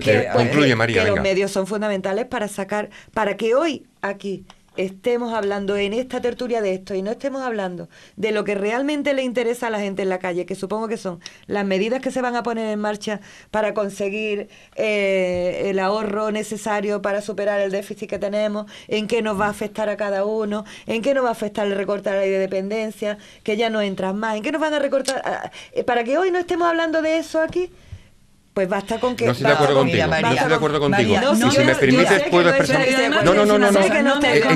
que, concluye, María, que los medios son fundamentales para sacar, para que hoy aquí estemos hablando en esta tertulia de esto y no estemos hablando de lo que realmente le interesa a la gente en la calle, que supongo que son las medidas que se van a poner en marcha para conseguir eh, el ahorro necesario para superar el déficit que tenemos, en qué nos va a afectar a cada uno, en qué nos va a afectar el recortar la ley de dependencia, que ya no entras más, en qué nos van a recortar, eh, para que hoy no estemos hablando de eso aquí pues basta con que. No estoy de acuerdo contigo. no estoy de acuerdo contigo. no, si, no, si me, permites, puedo expresar. No, no, no, no. no. Es,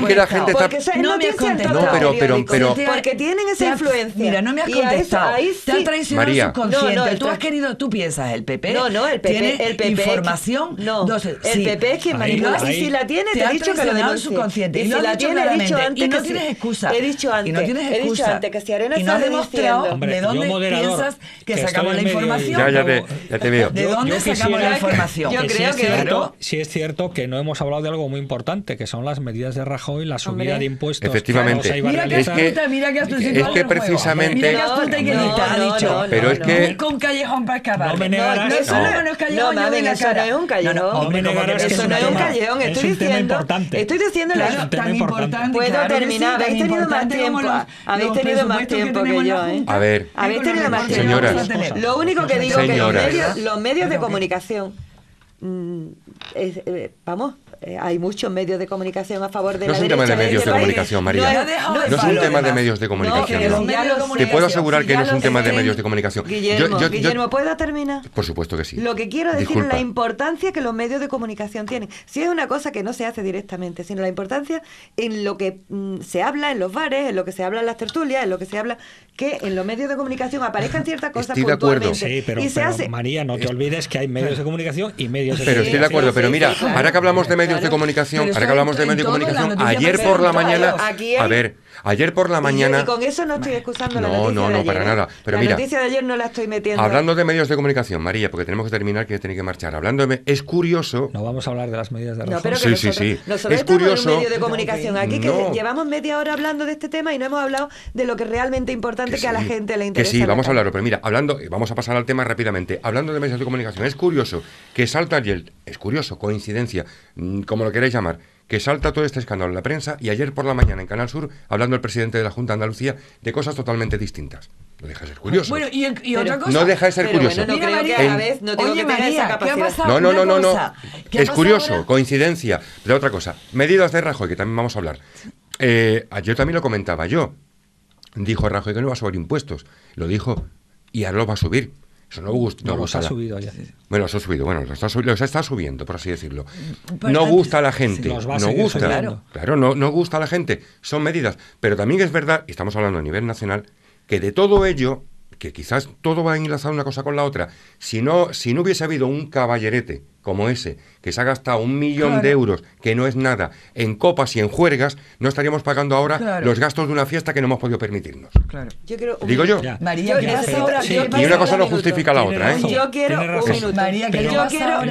que la gente está. No me has contestado. No, pero, pero, pero. Porque tienen esa influencia. Mira, no me has contestado. Te han traicionado María. subconsciente. Tú has querido, tú piensas, el PP. No, no, el PP. El PP. Información. No. El PP es quien manipula. Y si la tiene, te he dicho que lo denuncie. subconsciente. Y si la tiene, he dicho antes. Y no tienes excusa. He dicho antes. Y no tienes excusa. que si Arena está demostrado de dónde piensas que sacamos la información. Ya, ya te veo dónde sacamos la información? Yo creo si es que cierto, es cierto que no hemos hablado de algo muy importante, que son las medidas de Rajoy, la subida de impuestos. Efectivamente. Que mira, que mira que que Es que precisamente. callejón para No No, no, no es callejón. eso no es un callejón. No eso no es un callejón. Estoy diciendo. tan importante. Puedo terminar. Habéis tenido más tiempo. que yo. Eh? A ver. Habéis tenido más tiempo. Eh. Lo único que digo que los medios medios de comunicación. Mm, eh, vamos, eh, hay muchos medios de comunicación a favor de no la derecha. No es un tema de medios este de, comunicación, María. No, es un tema de medios de comunicación. Te puedo asegurar que no es un tema de medios de comunicación. Guillermo, Guillermo ¿puedo terminar? Por supuesto que sí. Lo que quiero decir es la importancia que los medios de comunicación tienen. Si es una cosa que no se hace directamente, sino la importancia en lo que mm, se habla en los bares, en lo que se habla en las tertulias, en lo que se habla que en los medios de comunicación aparezcan ciertas cosas estoy de acuerdo. María, no te olvides que hay medios de comunicación y medios de Pero estoy de acuerdo, pero mira, ahora que hablamos de medios de comunicación, ahora que hablamos de medios de comunicación, ayer por la mañana, a ver, Ayer por la mañana. Y, con eso no estoy excusando la noticia. No, no, no, para ¿eh? nada. la noticia de ayer no la estoy metiendo. Hablando de medios de comunicación, María, porque tenemos que terminar, que tiene que marchar. Hablándome, Es curioso. No vamos a hablar de las medidas de razón. No, pero sí, sí. es curioso. un medio de comunicación aquí que llevamos media hora hablando de este tema y no hemos hablado de lo que realmente importante que, a la gente le interesa. Que sí, vamos a hablarlo. Pero mira, hablando, eh, vamos a pasar al tema rápidamente. Hablando de medios de comunicación, es curioso que salta ayer. Es curioso, coincidencia, mm, como lo queráis llamar que salta todo este escándalo en la prensa y ayer por la mañana en Canal Sur, hablando el presidente de la Junta de Andalucía de cosas totalmente distintas. No deja de ser curioso. Bueno, y, otra cosa. No deja de ser curioso. no creo que a vez no No, no, no, no. Es curioso, coincidencia. Pero otra cosa, medidas de Rajoy, que también vamos a hablar. Eh, yo también lo comentaba yo. Dijo Rajoy que no va a subir impuestos. Lo dijo y ahora lo va a subir no, gusta, no, ha subido Bueno, los ha subido, bueno, los está, subiendo, por así decirlo. Mm, no gusta a la gente. no gusta. Claro, no, no gusta a la gente. Son medidas. Pero también es verdad, y estamos hablando a nivel nacional, que de todo ello, que quizás todo va enlazado una cosa con la otra, si no, si no hubiese habido un caballerete como ese, que se ha gastado un millón de euros, que no es nada, en copas y en juergas, no estaríamos pagando ahora los gastos de una fiesta que no hemos podido permitirnos. Digo yo. y una cosa no justifica la otra. ¿eh? Yo quiero un minuto. yo quiero,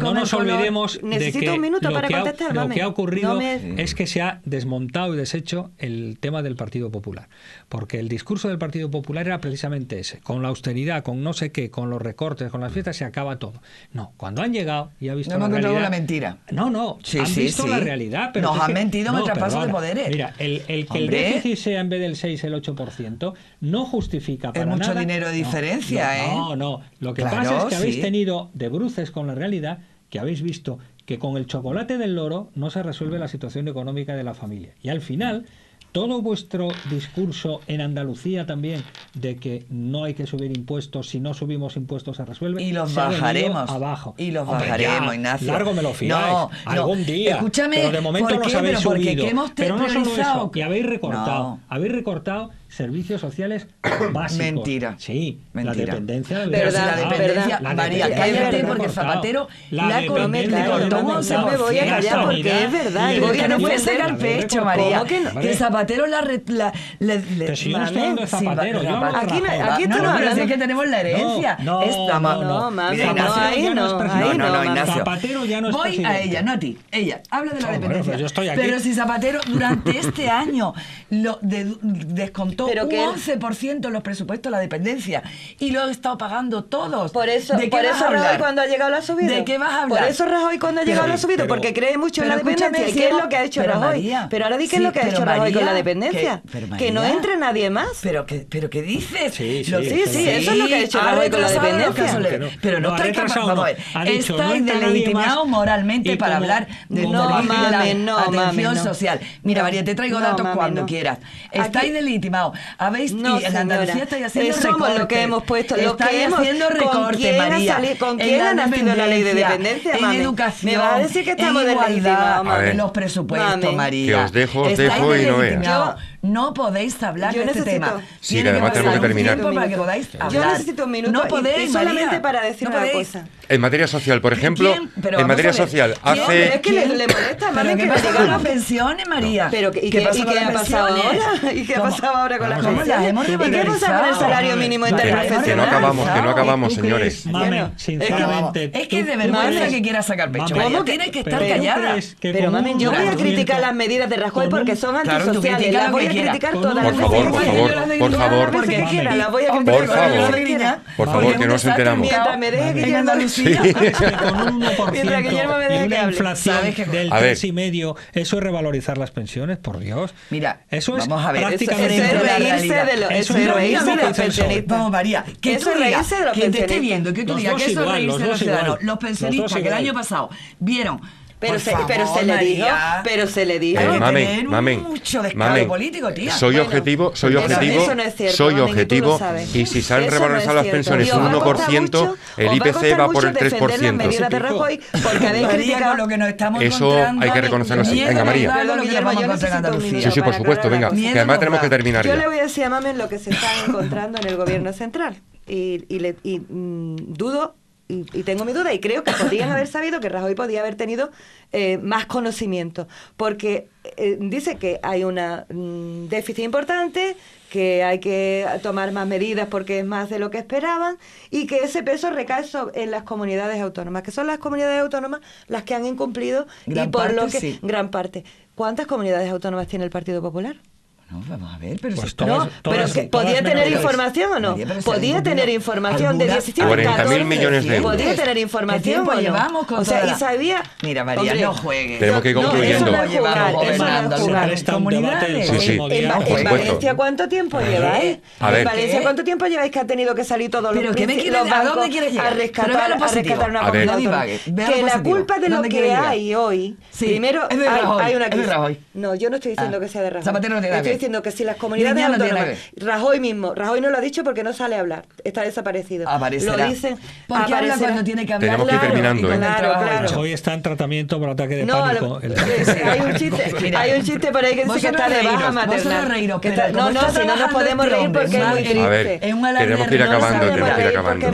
No nos olvidemos Necesito un minuto para lo, que ha, lo que ha ocurrido es que se ha desmontado y deshecho el tema del Partido Popular. Porque el discurso del Partido Popular era precisamente ese. Con la austeridad, con no sé qué, con los recortes, con las fiestas, se acaba todo. No, cuando han llegado y ha visto la no, realidad. encontrado la mentira. No, no, han visto la realidad. Pero Nos han mentido mientras de poderes. Mira, el, que el déficit sea en vez del 6 el 8% no justifica para es mucho dinero de diferencia, no, ¿eh? No, no. Lo que pasa es que habéis tenido de bruces con la realidad que habéis visto que con el chocolate del loro no se resuelve la situación económica de la familia. Y al final todo vuestro discurso en Andalucía también de que no hay que subir impuestos, si no subimos impuestos se resuelve. Y los bajaremos. Abajo. Y los bajaremos, Ignacio. Largo me lo fijáis... No, algún día. Escúchame, pero de momento los habéis subido. Pero no solo eso, que habéis recortado. Habéis recortado servicios sociales [coughs] básicos. Mentira. Sí, Mentira. la dependencia verdad, la dependencia María, cállate porque Zapatero la, la Cortó me voy a callar porque es verdad, y no puede ser al pecho, María. ¿Cómo que, Zapatero la la, la, la Te Zapatero. yo aquí aquí estamos hablando de que tenemos la herencia. No, no, no, no, ahí no, ahí no, Zapatero ya no es Voy a ella, no a ti. Ella, habla de la dependencia. Pero si Zapatero durante [laughs] este año lo descontó pero un que... 11% los presupuestos de la dependencia y lo han estado pagando todos. Por eso, ¿De qué por eso Rajoy cuando ha llegado la subida. ¿De qué vas a hablar? Por eso Rajoy cuando ha llegado la subida, porque cree mucho en la dependencia. ¿Qué es lo que ha hecho pero Rajoy? pero ahora di qué es lo que ha hecho Rajoy con la dependencia. Que, no entre nadie más. Pero que, pero que dices. Sí, sí, lo, eso es lo que ha hecho Rajoy con la dependencia. No, pero no, no estáis está moralmente para hablar de no, atención social. Mira, María, te traigo datos cuando quieras. Estáis delegitimados Bilbao. Habéis, no, y en Andalucía estáis haciendo Eso recortes. lo que hemos puesto, lo estáis que hemos, haciendo recortes, María. Salir, ¿Con quién ha nacido la ley de dependencia, En mami? educación, ¿Me va a decir que estamos en igualdad, en los presupuestos, mami. María. Que os dejo, os dejo y no veas. No podéis hablar de este tema. Sí, Tiene que además tenemos que terminar. Yo necesito un minuto no podéis, y solamente para decir una cosa. En materia social, por ejemplo, en materia social hace... es que le, molesta más que, que digan las pensiones, María. Pero, ¿Y qué, ¿y qué ha pasado ahora? ¿Y qué ha pasado ahora con las pensiones? ¿Y qué pasa con el salario mínimo interprofesional? Que no acabamos, que no acabamos, señores. Mame, sinceramente... Es que de vergüenza que quiera sacar pecho. ¿Cómo tienes que estar callada? Pero, mamen, yo voy a criticar las medidas de Rajoy porque son antisociales criticar todas. Por favor, por favor, por favor. Por favor, por favor, que no nos enteramos. Mientras me deje que Andalucía. Con un 1% y una inflación del 3,5, eso es revalorizar las pensiones, por Dios. Mira, eso es vamos a ver, prácticamente eso, es reírse de los es reírse de los pensionistas. Vamos, María, que eso tú digas, que te esté viendo, que tú digas que eso es reírse de los ciudadanos. Los pensionistas que el año pasado vieron pero, se, le dijo, pero se le dijo. Eh, Mame, Mame, Soy objetivo, soy objetivo, soy objetivo. Y si se han revalorizado las pensiones un 1%, el IPC va, por el 3%. Eso hay que reconocerlo Venga, María. Sí, sí, por supuesto, venga, que además tenemos que terminar Yo le voy a decir a Mamen lo que se está encontrando en el gobierno central y, mm, dudo y, tengo mi duda y creo que podrían haber sabido que Rajoy podía haber tenido eh, más conocimiento, porque eh, dice que hay un mm, déficit importante, que hay que tomar más medidas porque es más de lo que esperaban y que ese peso recae en las comunidades autónomas, que son las comunidades autónomas las que han incumplido y por lo que gran parte. ¿Cuántas comunidades autónomas tiene el Partido Popular? vamos a ver, pero, pues si, no, pero ¿podía tener información o no? ¿Podía tener información de 17 millones de euros? ¿Podía tener información o no? o sea, y sabía... Mira, María, no juegues. Tenemos que ir concluyendo. es En, Valencia, ¿cuánto tiempo ¿Eh? lleváis? ¿En Valencia cuánto tiempo lleváis que ha tenido que salir todos los, ¿Pero que me quieres, ¿a dónde quieres llegar? A, rescatar, una comunidad Que la culpa de lo que hay hoy... Primero, hay una... No, yo no estoy diciendo que sea de Rajoy. Zapatero no diciendo que si las comunidades Niña, autónomas, no Rajoy mismo, Rajoy no lo ha dicho porque no sale a hablar, está desaparecido. Aparecerá. Lo dicen. Porque cuando tiene que hablar? Tenemos que ir terminando. ¿eh? Rajoy está en tratamiento por ataque de no, pánico. Lo, eh, hay, un chiste, [laughs] hay un chiste por ahí que dice que está de baja maternal. Reíros, que está, no, no, si no nos podemos reír porque es muy triste. A ver, tenemos que ir acabando, tenemos que ir acabando.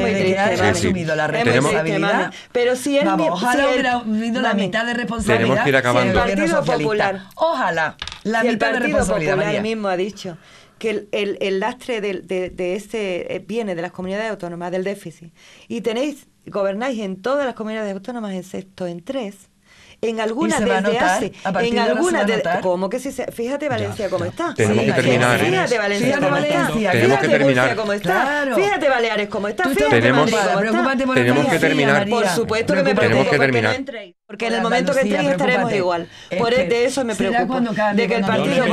la responsabilidad. Pero si él... Ojalá hubiera la mitad de responsabilidad. Tenemos que ir Partido Popular. Ojalá. La si mitad el Partido Popular mismo ha dicho que el, el, lastre de, de, eh, viene de las comunidades autónomas, del déficit. Y tenéis, gobernáis en todas las comunidades autónomas, excepto en tres, en algunas desde hace en de, como que si se, fíjate Valencia cómo está tenemos que terminar fíjate Valencia cómo está fíjate tenemos que terminar cómo está fíjate Baleares cómo está fíjate tenemos tenemos que terminar por supuesto que me tenemos que terminar porque en el momento que estemos estaremos igual. Por de eso me preocupa De que el Partido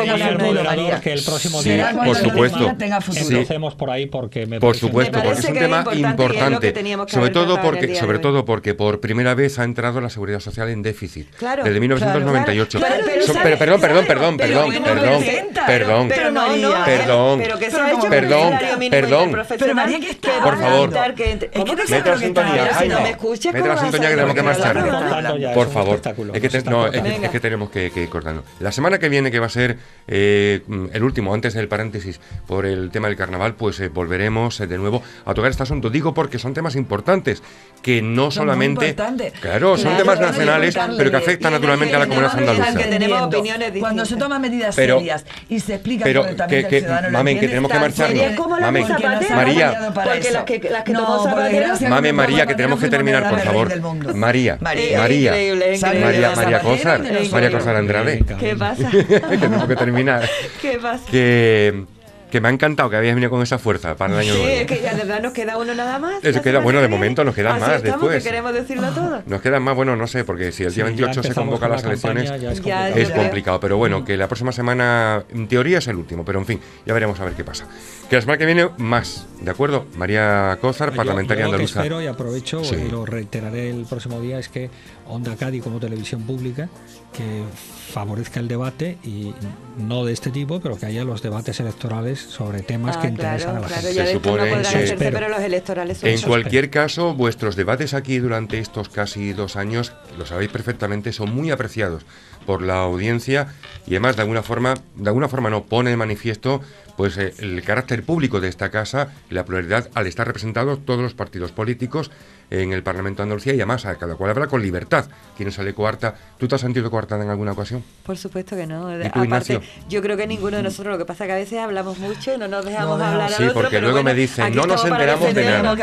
que el próximo día por supuesto. tenga por ahí porque me Por supuesto, porque es un tema importante. sobre todo porque sobre todo porque por primera vez ha entrado la seguridad social en déficit desde 1998. Pero, perdón, perdón, perdón, perdón, perdón. Perdón. Perdón. Perdón. Perdón. Por favor. perdón. Perdón, perdón. Perdón, sintonía que perdón. que marchar. Por favor. Es que, tenemos que, que, La semana que viene, que va a ser eh, el último, antes del paréntesis por el tema del carnaval, pues eh, volveremos eh, de nuevo a tocar este asunto. Digo porque son temas importantes, que no, solamente. Claro, son temas nacionales, pero que afectan naturalmente a la comunidad andaluza. Cuando se toman medidas serias y se explica pero, que, que, mamen, que tenemos que marcharnos. Mamen, María. Porque María, que tenemos que terminar, por favor. María, María increíble, es increíble. María, María Cosar, María Cosar Andrade. ¿Qué pasa? que [laughs] tenemos que terminar. ¿Qué pasa? Que me ha encantado que habías venido con esa fuerza para el año sí, Sí, que ya de verdad nos queda uno nada más. Es queda, bueno, de momento nos queda más estamos, después. queremos decirlo todo. [gasps] Nos queda más, bueno, no sé, porque si el día 28 se convoca las elecciones es, complicado. Pero bueno, mm. que la próxima semana en teoría es el último, pero en fin, ya veremos a ver qué pasa. Que la semana que viene más, ¿de acuerdo? María Cózar, parlamentaria yo lo andaluza. Que espero y aprovecho y lo reiteraré el próximo día es que Onda Cádiz como televisión pública que favorezca el debate y no de este tipo, pero que haya los debates electorales sobre temas ah, que interesan a la gente. Se supone pero los electorales en cualquier caso, vuestros debates aquí durante estos casi dos años, lo sabéis perfectamente, son muy apreciados por la audiencia y además de alguna forma, de alguna forma no pone de manifiesto pues eh, el carácter público de esta casa la pluralidad al estar representados todos los partidos políticos en el Parlamento de Andalucía y además a cada cual habla con libertad. ¿Quién sale cuarta ¿tú te has sentido coartada en alguna ocasión? Por supuesto que no. ¿Y Aparte, yo creo que ninguno de nosotros, lo que pasa es que a veces hablamos mucho y no nos dejamos no. hablar. Sí, porque luego me dicen, no nos enteramos de nada. Nos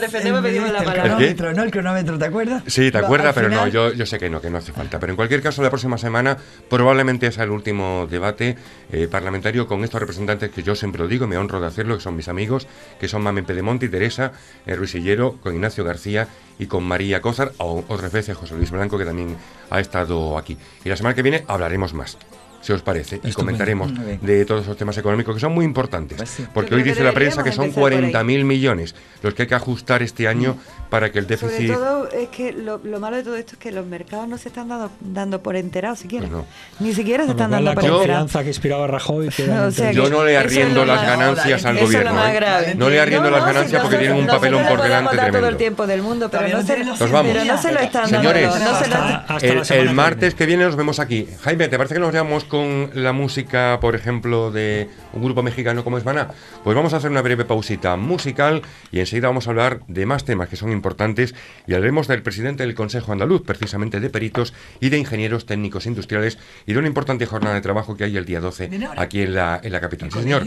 defendemos. pedimos la palabra. El cronómetro, ¿te acuerdas? Sí, te acuerdas, pero no, yo, yo sé que no, que no hace falta. Pero en cualquier caso, la próxima semana probablemente sea el último debate debate eh, parlamentario con estos representantes que yo siempre lo digo, me honro de hacerlo, que son mis amigos, que son Mamen Pedemonte y Teresa eh, Ruizillero, con Ignacio García y con María Cózar, o otras veces José Luis Blanco, que también ha estado aquí. Y la semana que viene hablaremos más si os parece, y comentaremos de todos esos temas económicos que son muy importantes. Pues porque hoy dice la prensa que son 40.000 millones los que hay que ajustar este año mm. para que el déficit. que lo, malo de todo esto es que los mercados no se están dando, dando por enterados siquiera. Pues Ni siquiera se están dando por enterados. que inspiraba Rajoy. [laughs] yo no le arriendo las ganancias al gobierno. ¿eh? No le arriendo las ganancias porque tienen un papelón por delante tremendo. el tiempo del mundo, Señores, el martes que viene nos vemos aquí. Jaime, ¿te parece que nos veamos con la música, por ejemplo, de un grupo mexicano como es Mana Pues vamos a hacer una breve pausita musical y enseguida vamos a hablar de más temas que son importantes y hablaremos del presidente del Consejo Andaluz, precisamente de peritos y de ingenieros técnicos industriales y de una importante jornada de trabajo que hay el día 12 aquí en la, en la capital. Sí, señor.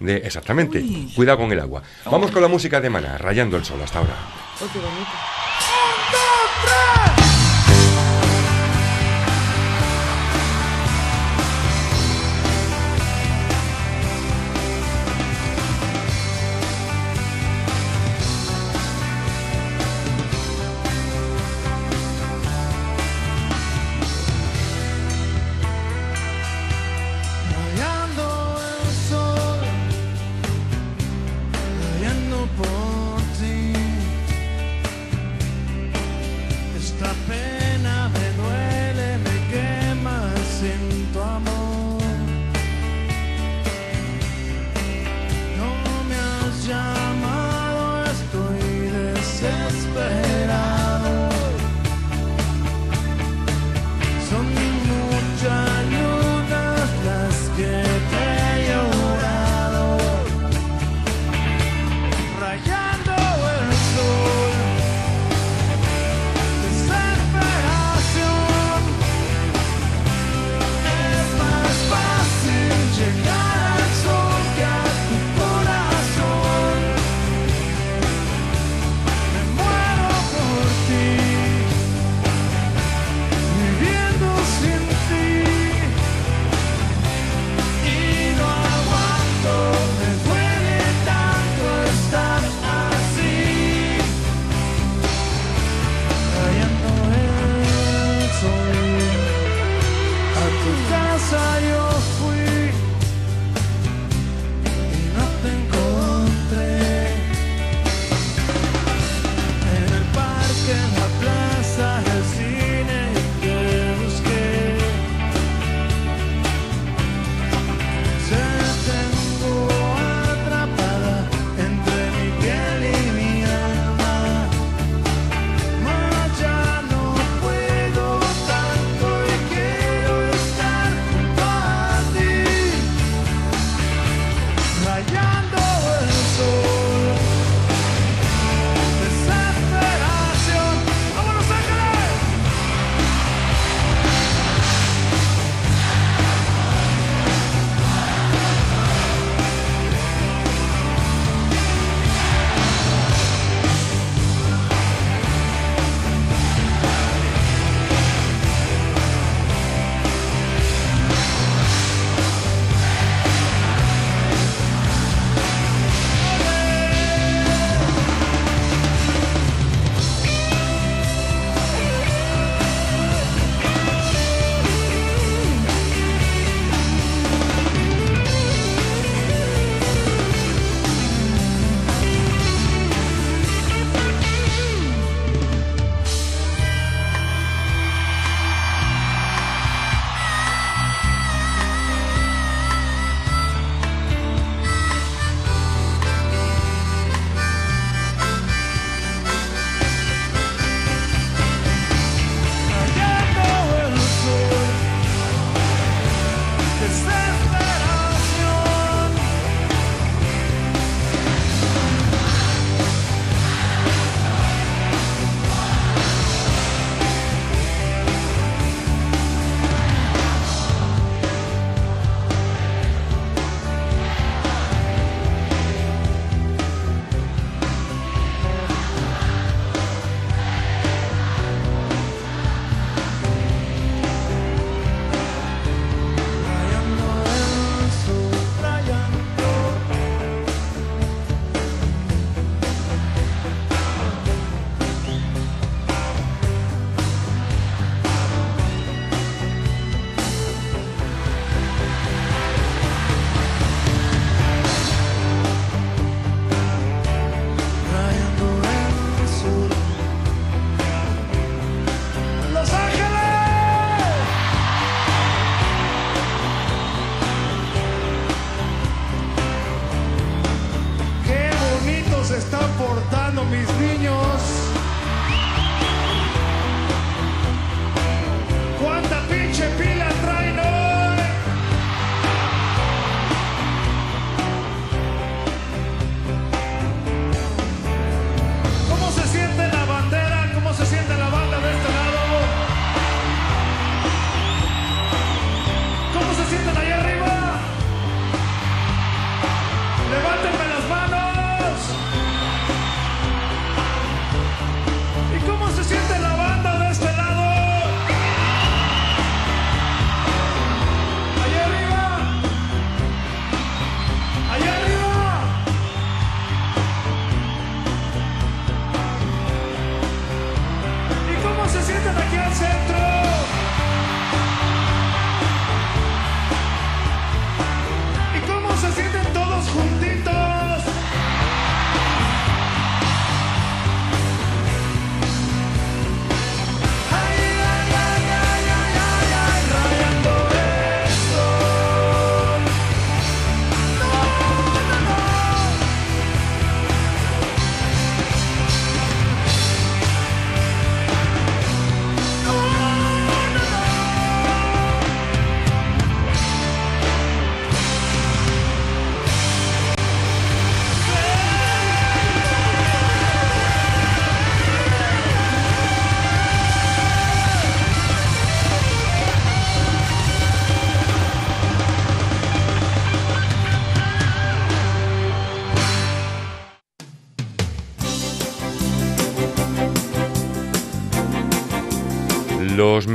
De, exactamente. Cuidado con el agua. Vamos con la música de Mana, rayando el sol hasta ahora. Oh,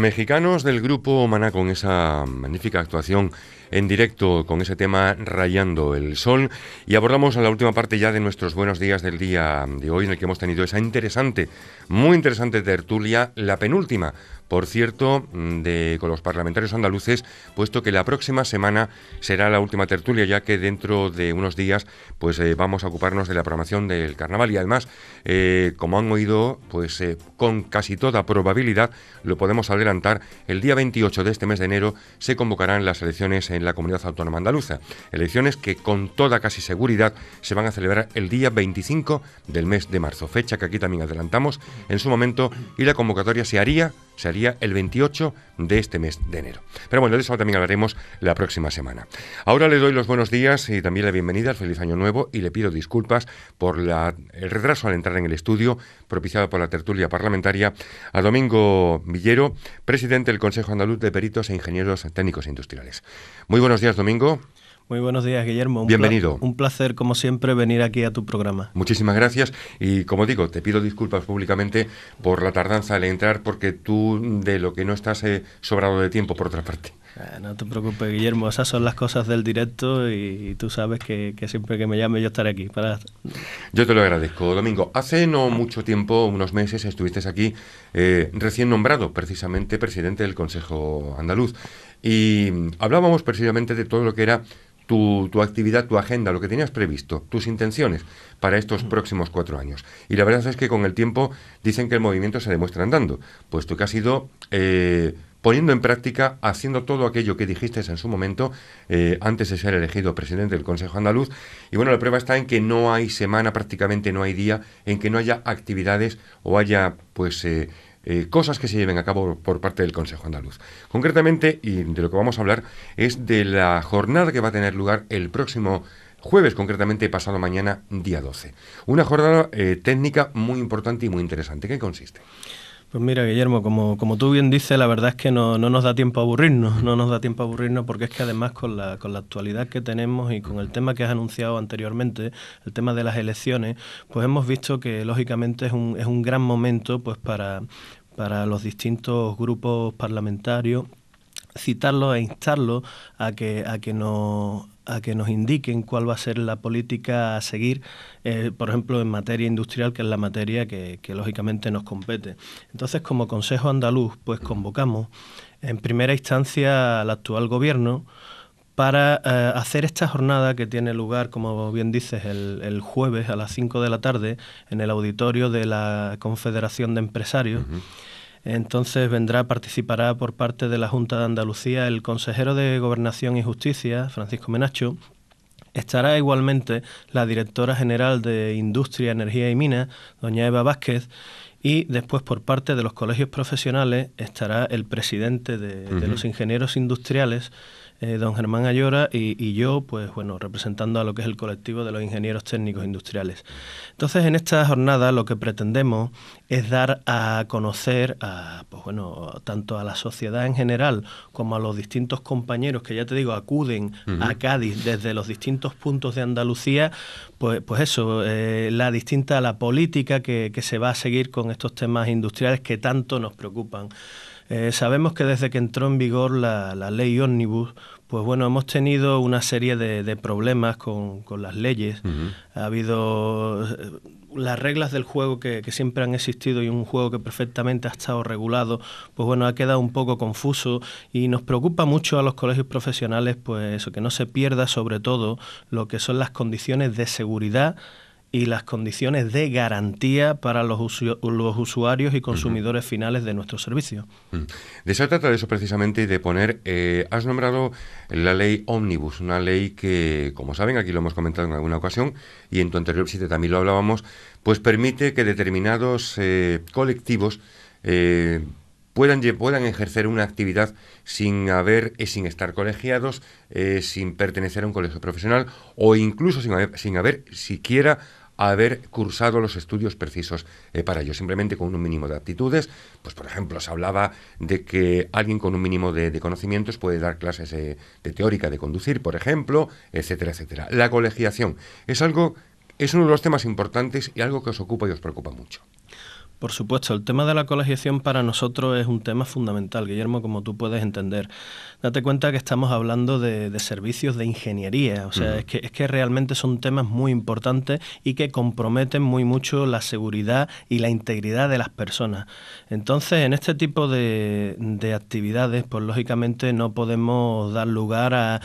mexicanos del grupo Maná con esa magnífica actuación en directo con ese tema Rayando el Sol y abordamos a la última parte ya de nuestros buenos días del día de hoy en el que hemos tenido esa interesante, muy interesante tertulia, la penúltima, por cierto, mm, con los parlamentarios andaluces, puesto que la próxima semana será la última tertulia, ya que dentro de unos días pues eh, vamos a ocuparnos de la programación del carnaval y además, eh, como han oído, pues eh, con casi toda probabilidad lo podemos adelantar, el día 28 de este mes de enero se convocarán las elecciones en la comunidad autónoma andaluza, elecciones que con toda casi seguridad se van a celebrar el día 25 del mes de marzo, fecha que aquí también adelantamos en su momento y la convocatoria se haría, se haría el 28 de este mes de enero. Pero bueno, de eso también hablaremos la próxima semana. Ahora le doy los buenos días y también la bienvenida al feliz año nuevo y le pido disculpas por el retraso al entrar en el estudio propiciado por la tertulia parlamentaria a Domingo Villero, presidente del Consejo Andaluz de Peritos e Ingenieros Técnicos e Industriales. Muy buenos días, Domingo. Muy buenos días, Guillermo. Bienvenido. un placer, como siempre, venir aquí a tu programa. Muchísimas gracias y, como digo, te pido disculpas públicamente por la tardanza al entrar porque tú de lo que no estás he sobrado de tiempo, por otra parte. Ah, no te preocupes, Guillermo. Esas son las cosas del directo y, tú sabes que, siempre que me llame yo estaré aquí. Yo te lo agradezco, Domingo. Hace no mucho tiempo, unos meses, estuviste aquí eh, recién nombrado precisamente presidente del Consejo Andaluz y hablábamos precisamente de todo lo que era tu, actividad, tu agenda, lo que tenías previsto, tus intenciones para estos mm. próximos cuatro años. Y la verdad es que con el tiempo dicen que el movimiento se demuestra andando, puesto que has sido eh, poniendo en práctica, haciendo todo aquello que dijiste en su momento eh, antes de ser elegido presidente del Consejo Andaluz. Y bueno, la prueba está en que no hay semana, prácticamente no hay día en que no haya actividades o haya pues eh, eh, cosas que se lleven a cabo por parte del Consejo Andaluz. Concretamente, y de lo que vamos a hablar, es de la jornada que va a tener lugar el próximo jueves, concretamente pasado mañana, día 12. Una jornada eh, técnica muy importante y muy interesante. ¿Qué consiste? Pues mira, Guillermo, como, como tú bien dices, la verdad es que no, nos da tiempo a aburrirnos, no nos da tiempo a aburrirnos porque es que además con la, con la actualidad que tenemos y con el tema que has anunciado anteriormente, el tema de las elecciones, pues hemos visto que lógicamente es un, es un gran momento pues para, para los distintos grupos parlamentarios citarlos e instarlos a que, a que nos a que nos indiquen cuál va a ser la política a seguir, eh, por ejemplo, en materia industrial, que es la materia que, lógicamente nos compete. Entonces, como Consejo Andaluz, pues convocamos en primera instancia al actual gobierno para eh, hacer esta jornada que tiene lugar, como bien dices, el, jueves a las 5 de la tarde en el auditorio de la Confederación de Empresarios. Entonces vendrá, participará por parte de la Junta de Andalucía el consejero de Gobernación y Justicia, Francisco Menacho, Estará igualmente la directora general de Industria, Energía y Minas, doña Eva Vázquez, y después por parte de los colegios profesionales estará el presidente de, de los ingenieros industriales, eh, don Germán Ayora y, yo, pues bueno, representando a lo que es el colectivo de los ingenieros técnicos industriales. Entonces, en esta jornada lo que pretendemos es dar a conocer a, pues bueno, tanto a la sociedad en general como a los distintos compañeros que ya te digo acuden a Cádiz desde los distintos puntos de Andalucía, pues, pues eso, eh, la distinta, la política que se va a seguir con estos temas industriales que tanto nos preocupan. Eh, sabemos que desde que entró en vigor la, ley Omnibus, pues bueno, hemos tenido una serie de, problemas con, las leyes. Ha habido eh, las reglas del juego que, que, siempre han existido y un juego que perfectamente ha estado regulado, pues bueno, ha quedado un poco confuso y nos preocupa mucho a los colegios profesionales, pues eso, que no se pierda sobre todo lo que son las condiciones de seguridad y las condiciones de garantía para los, los usuarios y consumidores finales de nuestro servicio mm. De eso trata de eso precisamente de poner, eh, has nombrado la ley Omnibus, una ley que, como saben, aquí lo hemos comentado en alguna ocasión y en tu anterior visita también lo hablábamos, pues permite que determinados eh, colectivos eh, puedan, puedan ejercer una actividad sin haber, sin estar colegiados, sin pertenecer a un colegio profesional o incluso sin sin haber siquiera haber cursado los estudios precisos eh, para ello, simplemente con un mínimo de aptitudes. Pues, por ejemplo, se hablaba de que alguien con un mínimo de, conocimientos puede dar clases eh, de teórica de conducir, por ejemplo, etcétera, etcétera. La colegiación es algo, es uno de los temas importantes y algo que os ocupa y os preocupa mucho. Por supuesto, el tema de la colegiación para nosotros es un tema fundamental, Guillermo, como tú puedes entender. Date cuenta que estamos hablando de, servicios de ingeniería, o sea, es, que, es que realmente son temas muy importantes y que comprometen muy mucho la seguridad y la integridad de las personas. Entonces, en este tipo de, de actividades, pues lógicamente no podemos dar lugar a,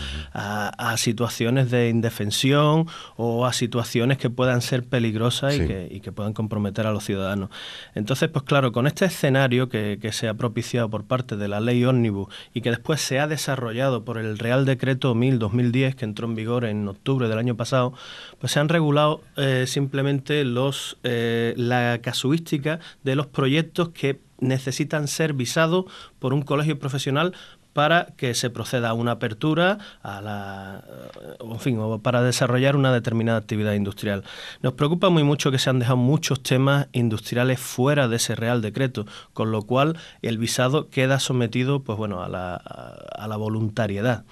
situaciones de indefensión o a situaciones que puedan ser peligrosas y, que, y que puedan comprometer a los ciudadanos. Entonces, pues claro, con este escenario que, se ha propiciado por parte de la ley ómnibus y que después se ha desarrollado por el Real Decreto 1000-2010 que entró en vigor en octubre del año pasado, pues se han regulado eh, simplemente los, eh, la casuística de los proyectos que necesitan ser visados por un colegio profesional para que se proceda a una apertura, a la, eh, en fin, o para desarrollar una determinada actividad industrial. Nos preocupa muy mucho que se han dejado muchos temas industriales fuera de ese Real Decreto, con lo cual el visado queda sometido, pues bueno, a la, voluntariedad.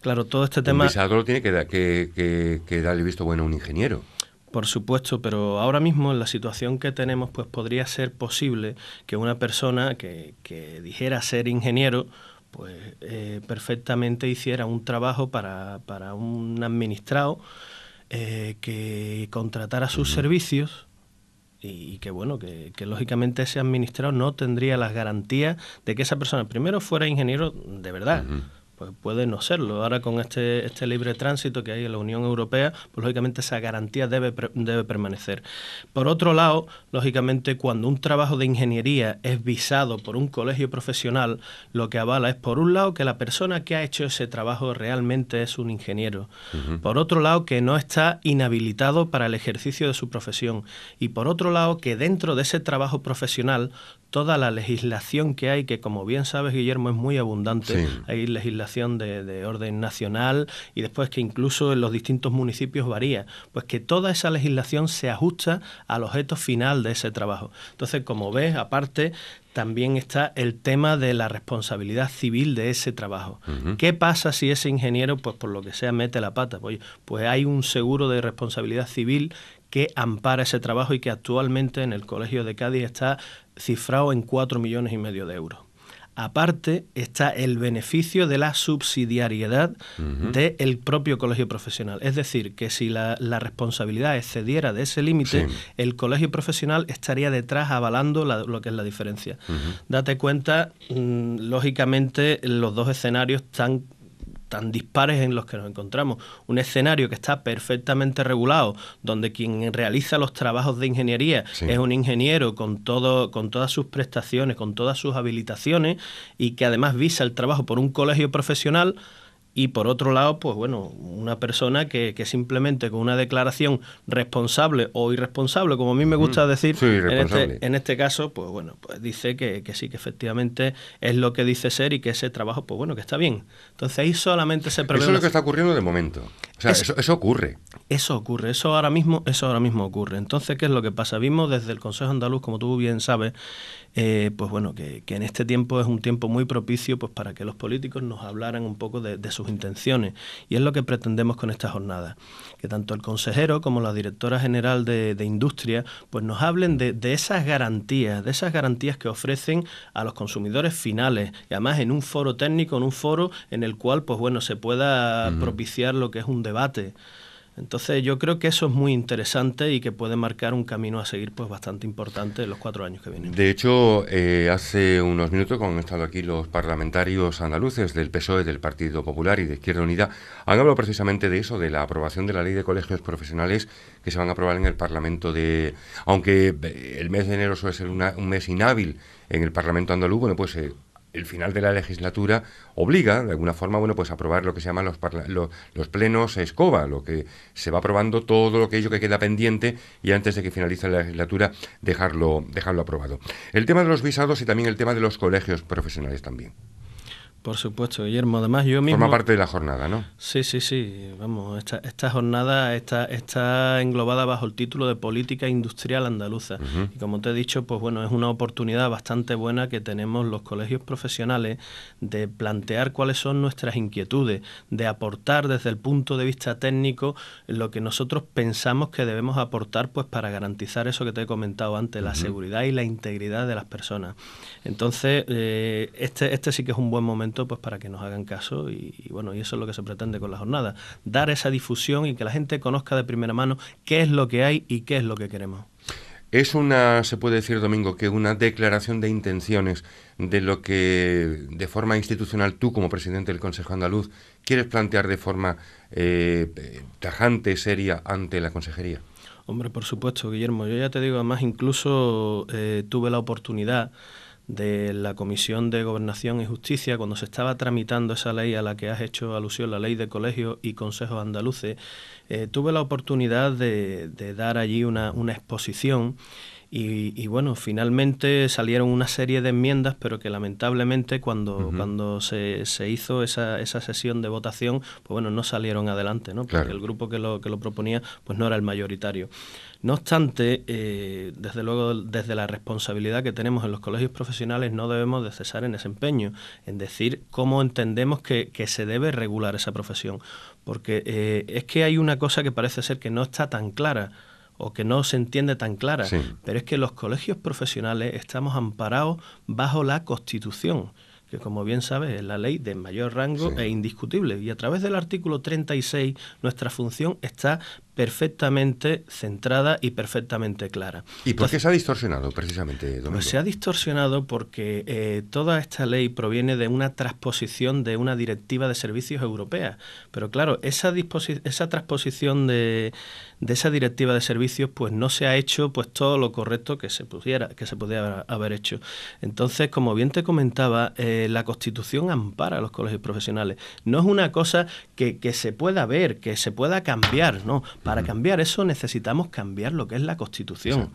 Claro, todo este tema. El visado lo tiene que, que, que, darle visto bueno a un ingeniero. Por supuesto, pero ahora mismo en la situación que tenemos, pues podría ser posible que una persona que, que dijera ser ingeniero, pues eh, perfectamente hiciera un trabajo para, un administrado eh, que contratara sus servicios y, que bueno, que, lógicamente ese administrado no tendría las garantías de que esa persona primero fuera ingeniero de verdad pues puede no serlo. Ahora con este, este libre tránsito que hay en la Unión Europea, pues lógicamente esa garantía debe, debe permanecer. Por otro lado, lógicamente cuando un trabajo de ingeniería es visado por un colegio profesional, lo que avala es por un lado que la persona que ha hecho ese trabajo realmente es un ingeniero. Por otro lado, que no está inhabilitado para el ejercicio de su profesión. Y por otro lado, que dentro de ese trabajo profesional toda la legislación que hay, que como bien sabes, Guillermo, es muy abundante. Hay legislación de, orden nacional y después que incluso en los distintos municipios varía. Pues que toda esa legislación se ajusta al objeto final de ese trabajo. Entonces, como ves, aparte, también está el tema de la responsabilidad civil de ese trabajo. ¿Qué pasa si ese ingeniero, pues por lo que sea, mete la pata? Pues, pues hay un seguro de responsabilidad civil que ampara ese trabajo y que actualmente en el Colegio de Cádiz está cifrado en 4 millones y medio de euros. Aparte está el beneficio de la subsidiariedad del propio colegio profesional. Es decir, que si la, responsabilidad excediera de ese límite, el colegio profesional estaría detrás avalando lo que es la diferencia. Date cuenta, mm, lógicamente, los dos escenarios están tan dispares en los que nos encontramos. Un escenario que está perfectamente regulado, donde quien realiza los trabajos de ingeniería es un ingeniero con, todo, con todas sus prestaciones, con todas sus habilitaciones y que además visa el trabajo por un colegio profesional y por otro lado, pues bueno, una persona que, que, simplemente con una declaración responsable o irresponsable, como a mí me gusta decir, en, este, en, este, caso, pues bueno, pues dice que, que, sí, que efectivamente es lo que dice ser y que ese trabajo, pues bueno, que está bien. Entonces ahí solamente se prevé... Eso es lo que está ocurriendo de momento. O sea, eso, ocurre. Eso ocurre, eso ahora mismo, eso ahora mismo ocurre. Entonces, ¿qué es lo que pasa? Vimos desde el Consejo Andaluz, como tú bien sabes, eh, pues bueno, que, en este tiempo es un tiempo muy propicio pues para que los políticos nos hablaran un poco de, sus intenciones. Y es lo que pretendemos con esta jornada. Que tanto el consejero como la directora general de, industria, pues nos hablen de, esas garantías, de esas garantías que ofrecen a los consumidores finales. Y además en un foro técnico, en un foro en el cual, pues bueno, se pueda propiciar lo que es un debate. Entonces yo creo que eso es muy interesante y que puede marcar un camino a seguir pues bastante importante en los cuatro años que vienen. De hecho, eh, hace unos minutos, cuando han estado aquí los parlamentarios andaluces del PSOE, del Partido Popular y de Izquierda Unida, han hablado precisamente de eso, de la aprobación de la ley de colegios profesionales que se van a aprobar en el Parlamento de... Aunque eh, el mes de enero suele ser un mes inhábil en el Parlamento andaluz, bueno, pues... Eh, el final de la legislatura obliga, de alguna forma, bueno, pues a aprobar lo que se llaman los, los, los, plenos escoba, lo que se va aprobando todo lo que ello que queda pendiente y antes de que finalice la legislatura dejarlo, dejarlo aprobado. El tema de los visados y también el tema de los colegios profesionales también. Por supuesto, Guillermo. Además, yo mismo. Forma parte de la jornada, ¿no? Sí, sí, sí. Vamos, esta, jornada está, está englobada bajo el título de Política Industrial Andaluza. Y como te he dicho, pues bueno, es una oportunidad bastante buena que tenemos los colegios profesionales de plantear cuáles son nuestras inquietudes, de aportar desde el punto de vista técnico lo que nosotros pensamos que debemos aportar, pues para garantizar eso que te he comentado antes, la seguridad y la integridad de las personas. Entonces, eh, este, este sí que es un buen momento pues para que nos hagan caso y, bueno, y eso es lo que se pretende con la jornada, dar esa difusión y que la gente conozca de primera mano qué es lo que hay y qué es lo que queremos. Es una, se puede decir, Domingo, que una declaración de intenciones de lo que de forma institucional tú como presidente del Consejo Andaluz quieres plantear de forma eh, tajante, seria ante la Consejería. Hombre, por supuesto, Guillermo. Yo ya te digo, además incluso eh, tuve la oportunidad de la Comisión de Gobernación y Justicia cuando se estaba tramitando esa ley a la que has hecho alusión, la ley de colegios y consejos andaluces, eh, tuve la oportunidad de, dar allí una, exposición. Y, bueno, finalmente salieron una serie de enmiendas, pero que lamentablemente cuando, cuando se, hizo esa, esa, sesión de votación, pues bueno, no salieron adelante, ¿no? Porque el grupo que lo, que lo proponía, pues no era el mayoritario. No obstante, eh, desde luego, desde la responsabilidad que tenemos en los colegios profesionales, no debemos de cesar en ese empeño, en decir cómo entendemos que, se debe regular esa profesión. Porque eh, es que hay una cosa que parece ser que no está tan clara o que no se entiende tan clara, pero es que los colegios profesionales estamos amparados bajo la Constitución que como bien sabes es la ley de mayor rango e indiscutible. Y a través del artículo 36 nuestra función está perfectamente centrada y perfectamente clara. ¿Y por qué se ha distorsionado precisamente, Domingo? Pues se ha distorsionado porque eh, toda esta ley proviene de una transposición de una directiva de servicios europea. Pero claro, esa, esa transposición de, de, esa directiva de servicios pues no se ha hecho pues todo lo correcto que se pudiera, que se pudiera haber hecho. Entonces, como bien te comentaba, eh, la Constitución ampara a los colegios profesionales. No es una cosa que, que se pueda ver, que se pueda cambiar, ¿no? Para cambiar eso necesitamos cambiar lo que es la Constitución.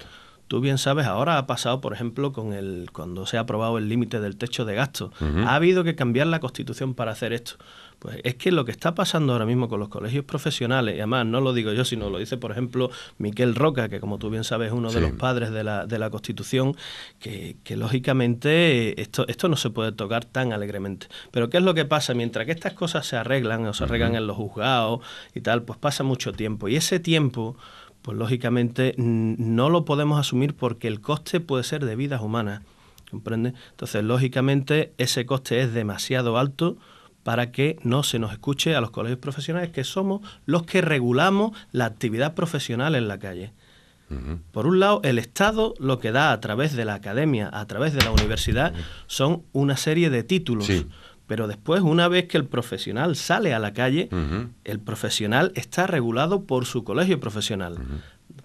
Tú bien sabes, ahora ha pasado, por ejemplo, con el cuando se ha aprobado el límite del techo de gastos, Ha habido que cambiar la Constitución para hacer esto. Pues es que lo que está pasando ahora mismo con los colegios profesionales, y además no lo digo yo, sino lo dice, por ejemplo, Miquel Roca, que como tú bien sabes es uno de los padres de la, de la Constitución, que, lógicamente esto, esto no se puede tocar tan alegremente. Pero ¿qué es lo que pasa? Mientras que estas cosas se arreglan o se arreglan en los juzgados y tal, pues pasa mucho tiempo. Y ese tiempo pues lógicamente no lo podemos asumir porque el coste puede ser de vidas humanas, ¿comprende? Entonces, lógicamente, ese coste es demasiado alto para que no se nos escuche a los colegios profesionales que somos los que regulamos la actividad profesional en la calle. Por un lado, el Estado lo que da a través de la academia, a través de la universidad, son una serie de títulos. Pero después, una vez que el profesional sale a la calle, el profesional está regulado por su colegio profesional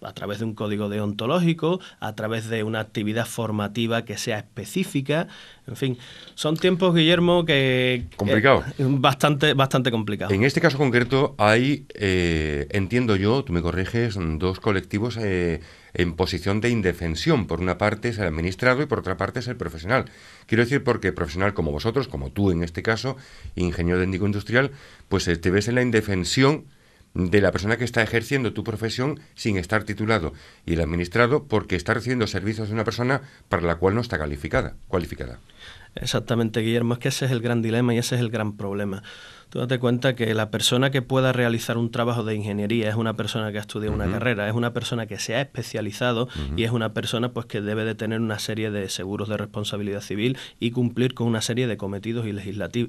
a través de un código deontológico, a través de una actividad formativa que sea específica, en fin, son tiempos, Guillermo, que... Complicado. bastante, bastante complicado. En este caso concreto hay, eh, entiendo yo, tú me corriges, dos colectivos eh, en posición de indefensión. Por una parte es el administrado y por otra parte es el profesional. Quiero decir porque profesional como vosotros, como tú en este caso, ingeniero técnico industrial, pues eh, te ves en la indefensión de la persona que está ejerciendo tu profesión sin estar titulado y el administrado porque está recibiendo servicios de una persona para la cual no está calificada, cualificada. Exactamente, Guillermo, es que ese es el gran dilema y ese es el gran problema. Tú date cuenta que la persona que pueda realizar un trabajo de ingeniería es una persona que ha estudiado una carrera, es una persona que se ha especializado y es una persona pues que debe de tener una serie de seguros de responsabilidad civil y cumplir con una serie de cometidos y,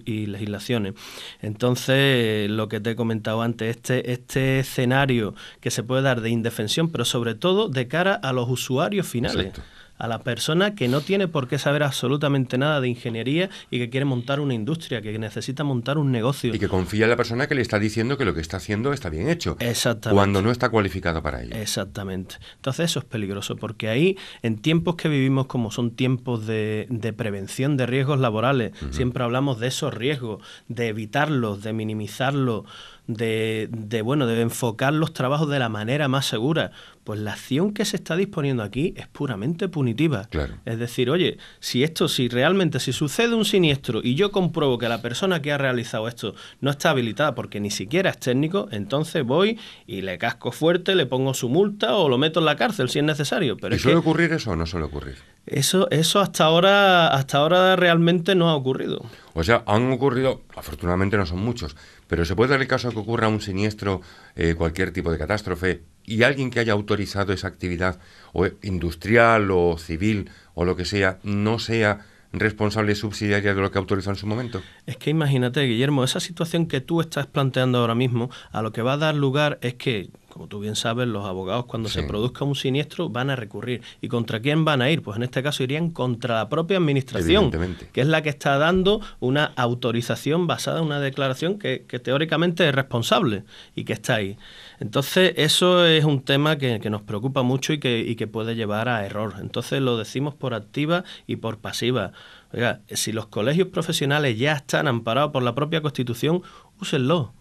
y legislaciones. Entonces, lo que te he comentado antes, este, este escenario que se puede dar de indefensión, pero sobre todo de cara a los usuarios finales a la persona que no tiene por qué saber absolutamente nada de ingeniería y que quiere montar una industria, que necesita montar un negocio. Y que confía en la persona que le está diciendo que lo que está haciendo está bien hecho. Exactamente. Cuando no está cualificado para ello. Exactamente. Entonces eso es peligroso, porque ahí, en tiempos que vivimos como son tiempos de, prevención de riesgos laborales, siempre hablamos de esos riesgos, de evitarlos, de minimizarlos de, bueno, de enfocar los trabajos de la manera más segura. Pues la acción que se está disponiendo aquí es puramente punitiva. Es decir, oye, si esto, si realmente, si sucede un siniestro y yo compruebo que la persona que ha realizado esto no está habilitada porque ni siquiera es técnico, entonces voy y le casco fuerte, le pongo su multa o lo meto en la cárcel si es necesario. Pero ¿Y suele ocurrir eso o no suele ocurrir? Eso, eso hasta ahora, hasta ahora realmente no ha ocurrido. O sea, han ocurrido, afortunadamente no son muchos, pero se puede dar el caso de que ocurra un siniestro, eh, cualquier tipo de catástrofe, y alguien que haya autorizado esa actividad, o eh, industrial, o civil, o lo que sea, no sea responsable y subsidiaria de lo que autorizó en su momento. Es que imagínate, Guillermo, esa situación que tú estás planteando ahora mismo, a lo que va a dar lugar es que, como tú bien sabes, los abogados cuando se produzca un siniestro van a recurrir. ¿Y contra quién van a ir? Pues en este caso irían contra la propia administración, que es la que está dando una autorización basada en una declaración que teóricamente es responsable y que está ahí. Entonces, eso es un tema que, nos preocupa mucho y que, puede llevar a error. Entonces, lo decimos por activa y por pasiva. Oiga, si los colegios profesionales ya están amparados por la propia Constitución, úsenlo,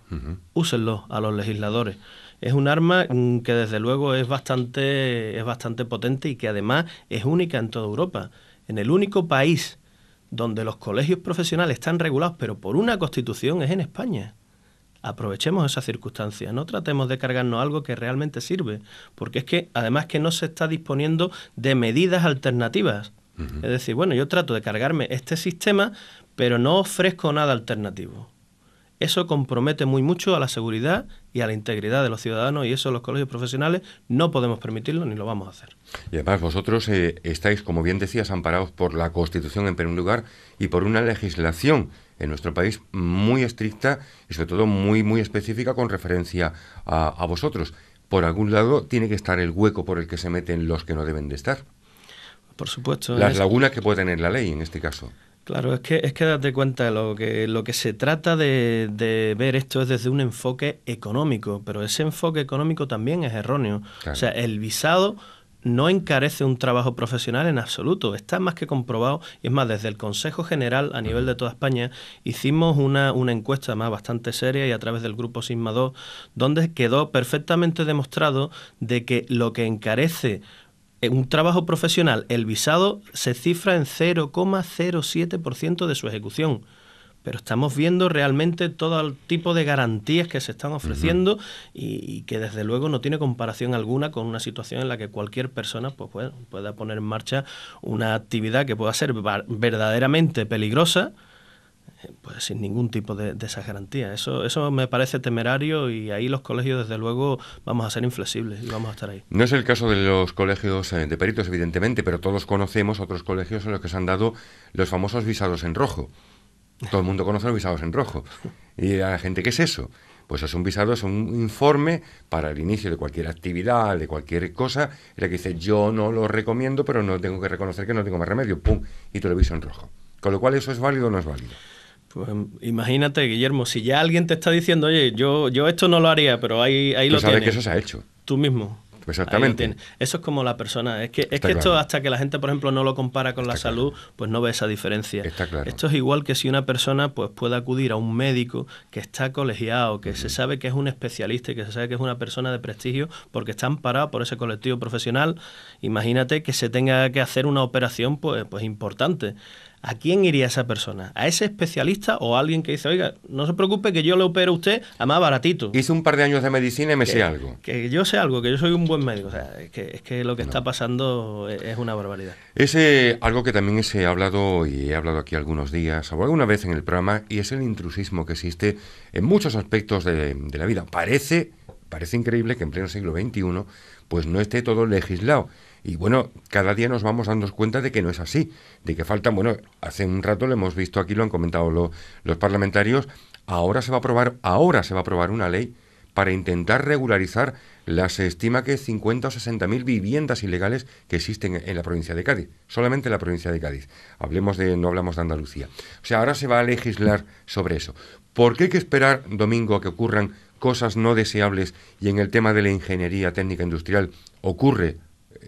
úsenlo a los legisladores. Es un arma mm, que desde luego es bastante, es bastante potente y que además es única en toda Europa. En el único país donde los colegios profesionales están regulados, pero por una constitución, es en España aprovechemos esa circunstancia, no tratemos de cargarnos algo que realmente sirve, porque es que además que no se está disponiendo de medidas alternativas. Es decir, bueno, yo trato de cargarme este sistema, pero no ofrezco nada alternativo. Eso compromete muy mucho a la seguridad y a la integridad de los ciudadanos y eso los colegios profesionales no podemos permitirlo ni lo vamos a hacer. Y además vosotros eh, estáis, como bien decías, amparados por la Constitución en primer lugar y por una legislación en nuestro país muy estricta y sobre todo muy, muy específica con referencia a, vosotros. Por algún lado tiene que estar el hueco por el que se meten los que no deben de estar. Por supuesto. Las lagunas que puede tener la ley en este caso. Claro, es que, es que date cuenta, lo que, lo que se trata de, de, ver esto es desde un enfoque económico, pero ese enfoque económico también es erróneo. O sea, el visado no encarece un trabajo profesional en absoluto. Está más que comprobado. Y es más, desde el Consejo General a nivel de toda España hicimos una, encuesta más bastante seria y a través del grupo Sigma 2, donde quedó perfectamente demostrado de que lo que encarece eh, un trabajo profesional, el visado, se cifra en 0,07% de su ejecución pero estamos viendo realmente todo el tipo de garantías que se están ofreciendo y, que desde luego no tiene comparación alguna con una situación en la que cualquier persona pues, pueda, poner en marcha una actividad que pueda ser verdaderamente peligrosa eh, pues sin ningún tipo de, de, esas garantías. Eso, eso me parece temerario y ahí los colegios, desde luego, vamos a ser inflexibles y vamos a estar ahí. No es el caso de los colegios eh, de peritos, evidentemente, pero todos conocemos otros colegios en los que se han dado los famosos visados en rojo. Todo el mundo conoce los visados en rojo. Y a la gente, ¿qué es eso? Pues es un visado, es un informe para el inicio de cualquier actividad, de cualquier cosa, en la que dice, yo no lo recomiendo, pero no tengo que reconocer que no tengo más remedio, pum, y te lo viso en rojo. Con lo cual, ¿eso es válido o no es válido? Pues imagínate, Guillermo, si ya alguien te está diciendo, oye, yo, yo esto no lo haría, pero ahí, ahí tú lo sabes que eso se ha hecho. Tú mismo. Exactamente. Eso es como la persona. Es que, es que esto, hasta que la gente, por ejemplo, no lo compara con la salud, pues no ve esa diferencia. Está Esto es igual que si una persona pues puede acudir a un médico que está colegiado, que se sabe que es un especialista y que se sabe que es una persona de prestigio porque está amparado por ese colectivo profesional. Imagínate que se tenga que hacer una operación pues, pues importante. ¿a quién iría esa persona? ¿A ese especialista o a alguien que dice, oiga, no se preocupe que yo le opero a usted a más baratito? Hice un par de años de medicina y me sé algo. Que yo sé algo, que yo soy un buen médico. O sea, es que, es que lo que está pasando es, una barbaridad. Es algo que también se ha hablado y he hablado aquí algunos días alguna vez en el programa y es el intrusismo que existe en muchos aspectos de, de la vida. Parece, parece increíble que en pleno siglo XXI pues no esté todo legislado. Y bueno, cada día nos vamos dando cuenta de que no es así, de que faltan, bueno, hace un rato lo hemos visto aquí, lo han comentado los parlamentarios, ahora se va a aprobar, ahora se va a aprobar una ley para intentar regularizar las estima que 50 o 60 mil viviendas ilegales que existen en la provincia de Cádiz, solamente en la provincia de Cádiz. Hablemos de, no hablamos de Andalucía. O sea, ahora se va a legislar sobre eso. ¿Por qué hay que esperar domingo a que ocurran cosas no deseables y en el tema de la ingeniería técnica industrial ocurre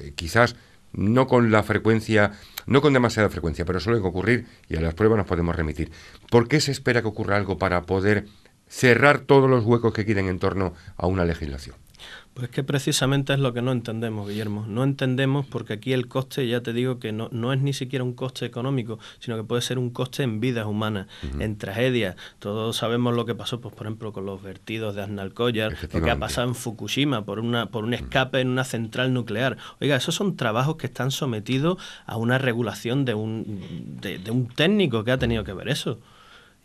eh, quizás no con la frecuencia, no con demasiada frecuencia, pero suele ocurrir y a las pruebas nos podemos remitir. ¿Por qué se espera que ocurra algo para poder cerrar todos los huecos que queden en torno a una legislación? Pues que precisamente es lo que no entendemos, Guillermo. No entendemos porque aquí el coste, ya te digo que no, no es ni siquiera un coste económico, sino que puede ser un coste en vidas humanas, en tragedias. Todos sabemos lo que pasó, pues, por ejemplo, con los vertidos de Aznalcóllar, lo que ha pasado en Fukushima por, una, por un escape en una central nuclear. Oiga, esos son trabajos que están sometidos a una regulación de un, de, de un técnico que ha tenido que ver eso.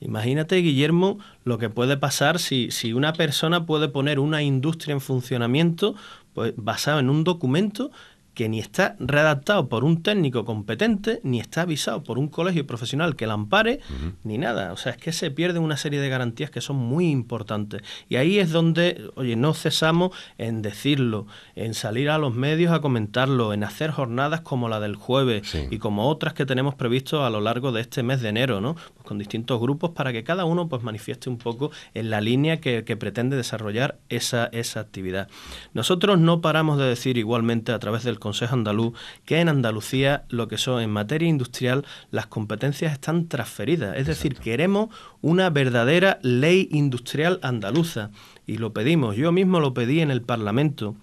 Imagínate, Guillermo, lo que puede pasar si, si una persona puede poner una industria en funcionamiento pues, basado en un documento que ni está redactado por un técnico competente, ni está avisado por un colegio profesional que la ampare, ni nada. O sea, es que se pierden una serie de garantías que son muy importantes. Y ahí es donde, oye, no cesamos en decirlo, en salir a los medios a comentarlo, en hacer jornadas como la del jueves y como otras que tenemos previsto a lo largo de este mes de enero, ¿no? Pues con distintos grupos para que cada uno pues manifieste un poco en la línea que, que pretende desarrollar esa, esa actividad. Nosotros no paramos de decir igualmente a través del Consejo Andaluz que en Andalucía lo que son en materia industrial las competencias están transferidas. Es decir, queremos una verdadera ley industrial andaluza y lo pedimos. Yo mismo lo pedí en el Parlamento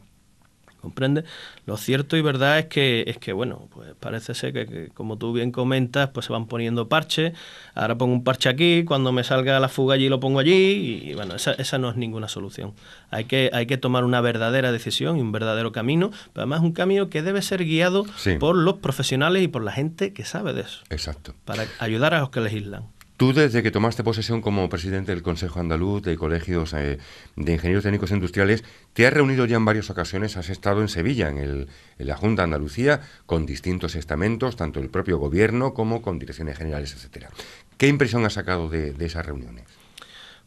¿comprende? Lo cierto y verdad es que, es que bueno, pues parece ser que, como tú bien comentas, pues se van poniendo parches, ahora pongo un parche aquí, cuando me salga la fuga allí lo pongo allí, y bueno, esa, esa no es ninguna solución. Hay que, hay que tomar una verdadera decisión y un verdadero camino, pero además un camino que debe ser guiado por los profesionales y por la gente que sabe de eso. Exacto. Para ayudar a los que legislan. Tú, desde que tomaste posesión como presidente del Consejo Andaluz de Colegios eh, de Ingenieros Técnicos e Industriales, te has reunido ya en varias ocasiones, has estado en Sevilla, en, la Junta de Andalucía, con distintos estamentos, tanto el propio gobierno como con direcciones generales, etcétera. ¿Qué impresión has sacado de esas reuniones?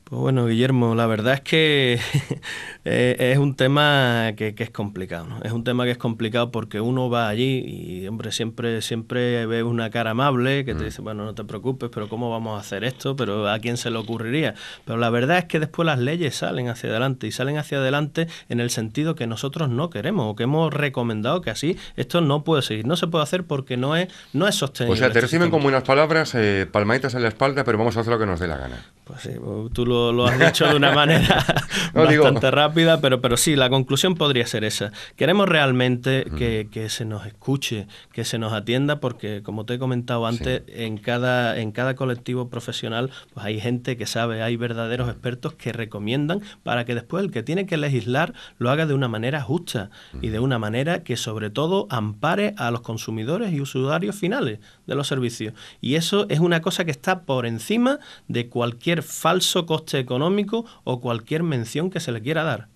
Pues bueno, Guillermo, la verdad es que [laughs] e, es un tema que, es complicado, Es un tema que es complicado porque uno va allí y, hombre, siempre, siempre ve una cara amable que te mm. dice, bueno, no te preocupes, pero ¿cómo vamos a hacer esto? ¿Pero a quién se le ocurriría? Pero la verdad es que después las leyes salen hacia adelante y salen hacia adelante en el sentido que nosotros no queremos o que hemos recomendado que así esto no puede seguir, no se puede hacer porque no es, no es sostenible. O sea, te reciben con buenas palabras, eh, palmaditas en la espalda, pero vamos a hacer lo que nos dé la gana. Pues sí, tú lo, has dicho de una [laughs] manera [laughs] bastante rápida, pero, pero sí, la conclusión podría ser esa. Queremos realmente que, se nos escuche, que se nos atienda, porque como te he comentado antes, en, cada, en cada colectivo profesional pues hay gente que sabe, hay verdaderos expertos que recomiendan para que después el que tiene que legislar lo haga de una manera justa y de una manera que sobre todo ampare a los consumidores y usuarios finales de los servicios. Y eso es una cosa que está por encima de cualquier falso coste económico o cualquier mención que se le quiera dar.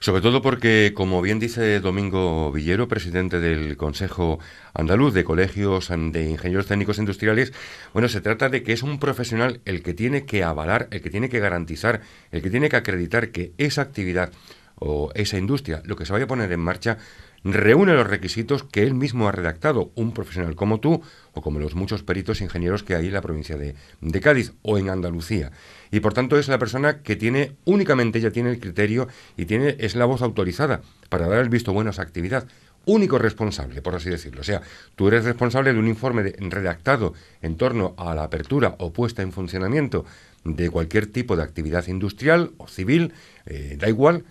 Sobre todo porque, como bien dice Domingo Villero, presidente del Consejo Andaluz de Colegios de Ingenieros Técnicos e Industriales, bueno, se trata de que es un profesional el que tiene que avalar, el que tiene que garantizar, el que tiene que acreditar que esa actividad o esa industria, lo que se vaya a poner en marcha, reúne los requisitos que él mismo ha redactado, un profesional como tú o como los muchos peritos ingenieros que hay en la provincia de, Cádiz o en Andalucía. Y por tanto es la persona que tiene, únicamente ella tiene el criterio y tiene, es la voz autorizada para dar el visto bueno a esa actividad. Único responsable, por así decirlo. O sea, tú eres responsable de un informe redactado en torno a la apertura o puesta en funcionamiento de cualquier tipo de actividad industrial o civil, eh, da igual,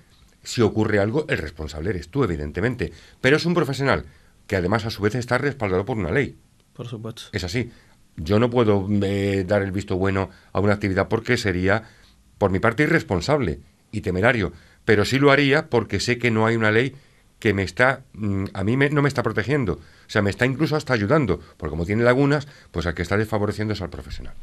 si ocurre algo, el responsable eres tú, evidentemente. Pero es un profesional que además a su vez está respaldado por una ley. Por supuesto. Es así. Yo no puedo eh, dar el visto bueno a una actividad porque sería, por mi parte, irresponsable y temerario. Pero sí lo haría porque sé que no hay una ley que me está, mm, a mí no me está protegiendo, o sea, me está incluso hasta ayudando, porque como tiene lagunas, pues al que está desfavoreciendo es al profesional.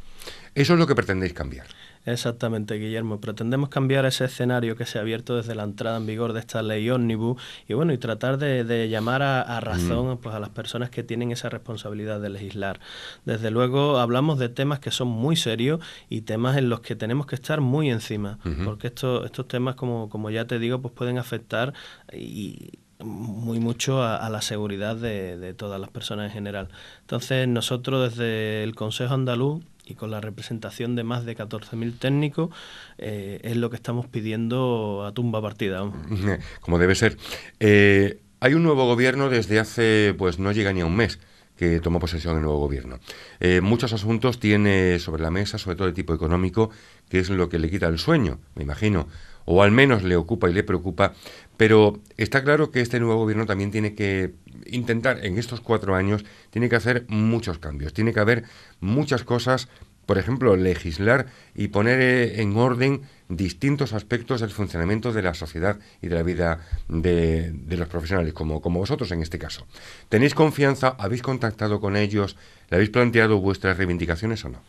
Eso es lo que pretendéis cambiar. Exactamente, Guillermo. Pretendemos cambiar ese escenario que se ha abierto desde la entrada en vigor de esta ley ómnibus y bueno, y tratar de, llamar a, razón pues, a las personas que tienen esa responsabilidad de legislar. Desde luego hablamos de temas que son muy serios y temas en los que tenemos que estar muy encima, porque esto, estos temas, como, como ya te digo, pues pueden afectar y, muy mucho a, la seguridad de, de todas las personas en general. Entonces nosotros desde el Consejo Andaluz y con la representación de más de 14.000 técnicos eh, es lo que estamos pidiendo a tumba partida. [laughs] Como debe ser. Eh, hay un nuevo gobierno desde hace, pues no llega ni a un mes que tomó posesión el nuevo gobierno. Eh, muchos asuntos tiene sobre la mesa, sobre todo de tipo económico, que es lo que le quita el sueño, me imagino, o al menos le ocupa y le preocupa, pero está claro que este nuevo gobierno también tiene que intentar, en estos cuatro años, tiene que hacer muchos cambios, tiene que haber muchas cosas, por ejemplo, legislar y poner eh, en orden distintos aspectos del funcionamiento de la sociedad y de la vida de, los profesionales, como, como vosotros en este caso. ¿Tenéis confianza? ¿Habéis contactado con ellos? ¿Le habéis planteado vuestras reivindicaciones o no?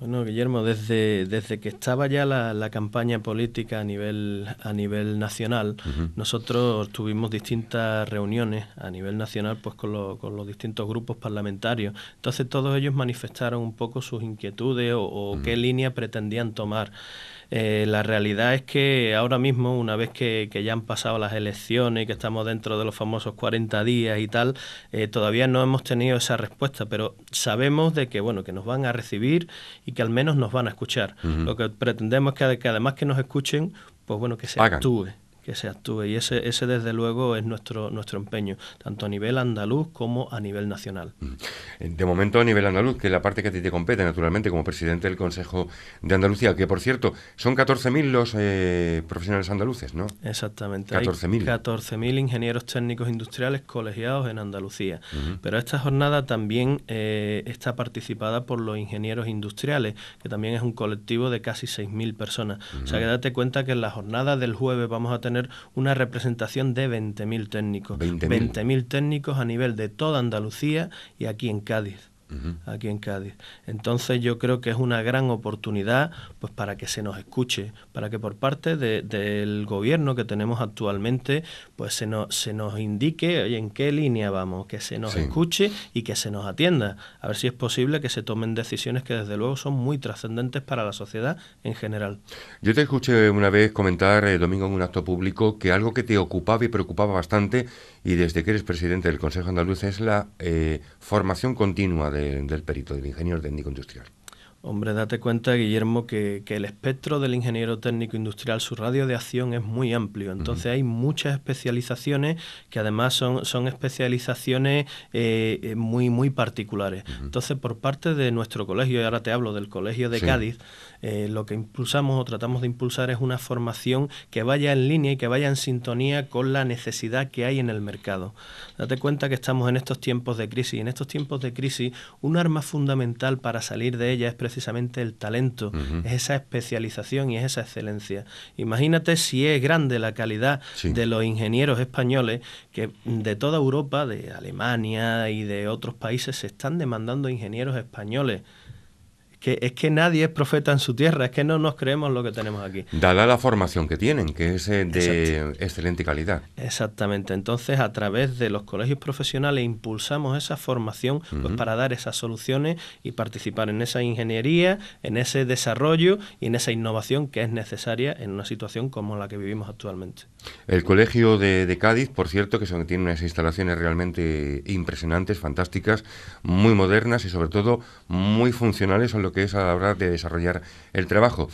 Bueno, Guillermo, desde, desde que estaba ya la, la campaña política a nivel, a nivel nacional, nosotros tuvimos distintas reuniones a nivel nacional pues con, con, los distintos grupos parlamentarios. Entonces todos ellos manifestaron un poco sus inquietudes o, qué línea pretendían tomar. Eh, la realidad es que ahora mismo, una vez que, que, ya han pasado las elecciones y que estamos dentro de los famosos 40 días y tal, eh, todavía no hemos tenido esa respuesta, pero sabemos de que, bueno, que nos van a recibir y que al menos nos van a escuchar. Lo que pretendemos es que, además que nos escuchen, pues bueno, que se actúe que se actúe. Y ese, ese desde luego es nuestro, nuestro empeño, tanto a nivel andaluz como a nivel nacional. Mm. Eh, de momento a nivel andaluz, que es la parte que a ti te compete, naturalmente, como presidente del Consejo de Andalucía, que por cierto, son 14.000 los eh, profesionales andaluces, ¿no? Exactamente. 14.000. 14.000 ingenieros técnicos industriales colegiados en Andalucía. Pero esta jornada también eh, está participada por los ingenieros industriales, que también es un colectivo de casi 6.000 personas. O sea que date cuenta que en la jornada del jueves vamos a tener tener una representación de 20.000 técnicos. 20.000 técnicos a nivel de toda Andalucía y aquí en Cádiz aquí en Cádiz. Entonces yo creo que es una gran oportunidad pues para que se nos escuche, para que por parte del gobierno que tenemos actualmente pues se nos, se nos indique en qué línea vamos, que se nos escuche y que se nos atienda. A ver si es posible que se tomen decisiones que desde luego son muy trascendentes para la sociedad en general. Yo te escuché una vez comentar, el eh, Domingo, en un acto público, que algo que te ocupaba y preocupaba bastante y desde que eres presidente del Consejo Andaluz es la eh, formación continua del perito, del ingeniero técnico industrial. Hombre, date cuenta, Guillermo, que, el espectro del ingeniero técnico industrial, su radio de acción es muy amplio. Entonces hay muchas especializaciones que además son, especializaciones eh, eh, muy, muy particulares. Entonces, por parte de nuestro colegio, y ahora te hablo del Colegio de Cádiz, eh, lo que impulsamos o tratamos de impulsar es una formación que vaya en línea y que vaya en sintonía con la necesidad que hay en el mercado. Date cuenta que estamos en estos tiempos de crisis y en estos tiempos de crisis un arma fundamental para salir de ella es precisamente el talento, es esa especialización y es esa excelencia. Imagínate si es grande la calidad de los ingenieros españoles que de toda Europa, de Alemania y de otros países se están demandando ingenieros españoles que es que nadie es profeta en su tierra, es que no nos creemos lo que tenemos aquí. Dada la formación que tienen, que es eh, de excelente calidad. Exactamente, entonces a través de los colegios profesionales impulsamos esa formación pues, para dar esas soluciones y participar en esa ingeniería, en ese desarrollo y en esa innovación que es necesaria en una situación como la que vivimos actualmente. El Colegio de, Cádiz, por cierto, que son, tiene unas instalaciones realmente impresionantes, fantásticas, muy modernas y sobre todo muy funcionales que es a la hora de desarrollar el trabajo.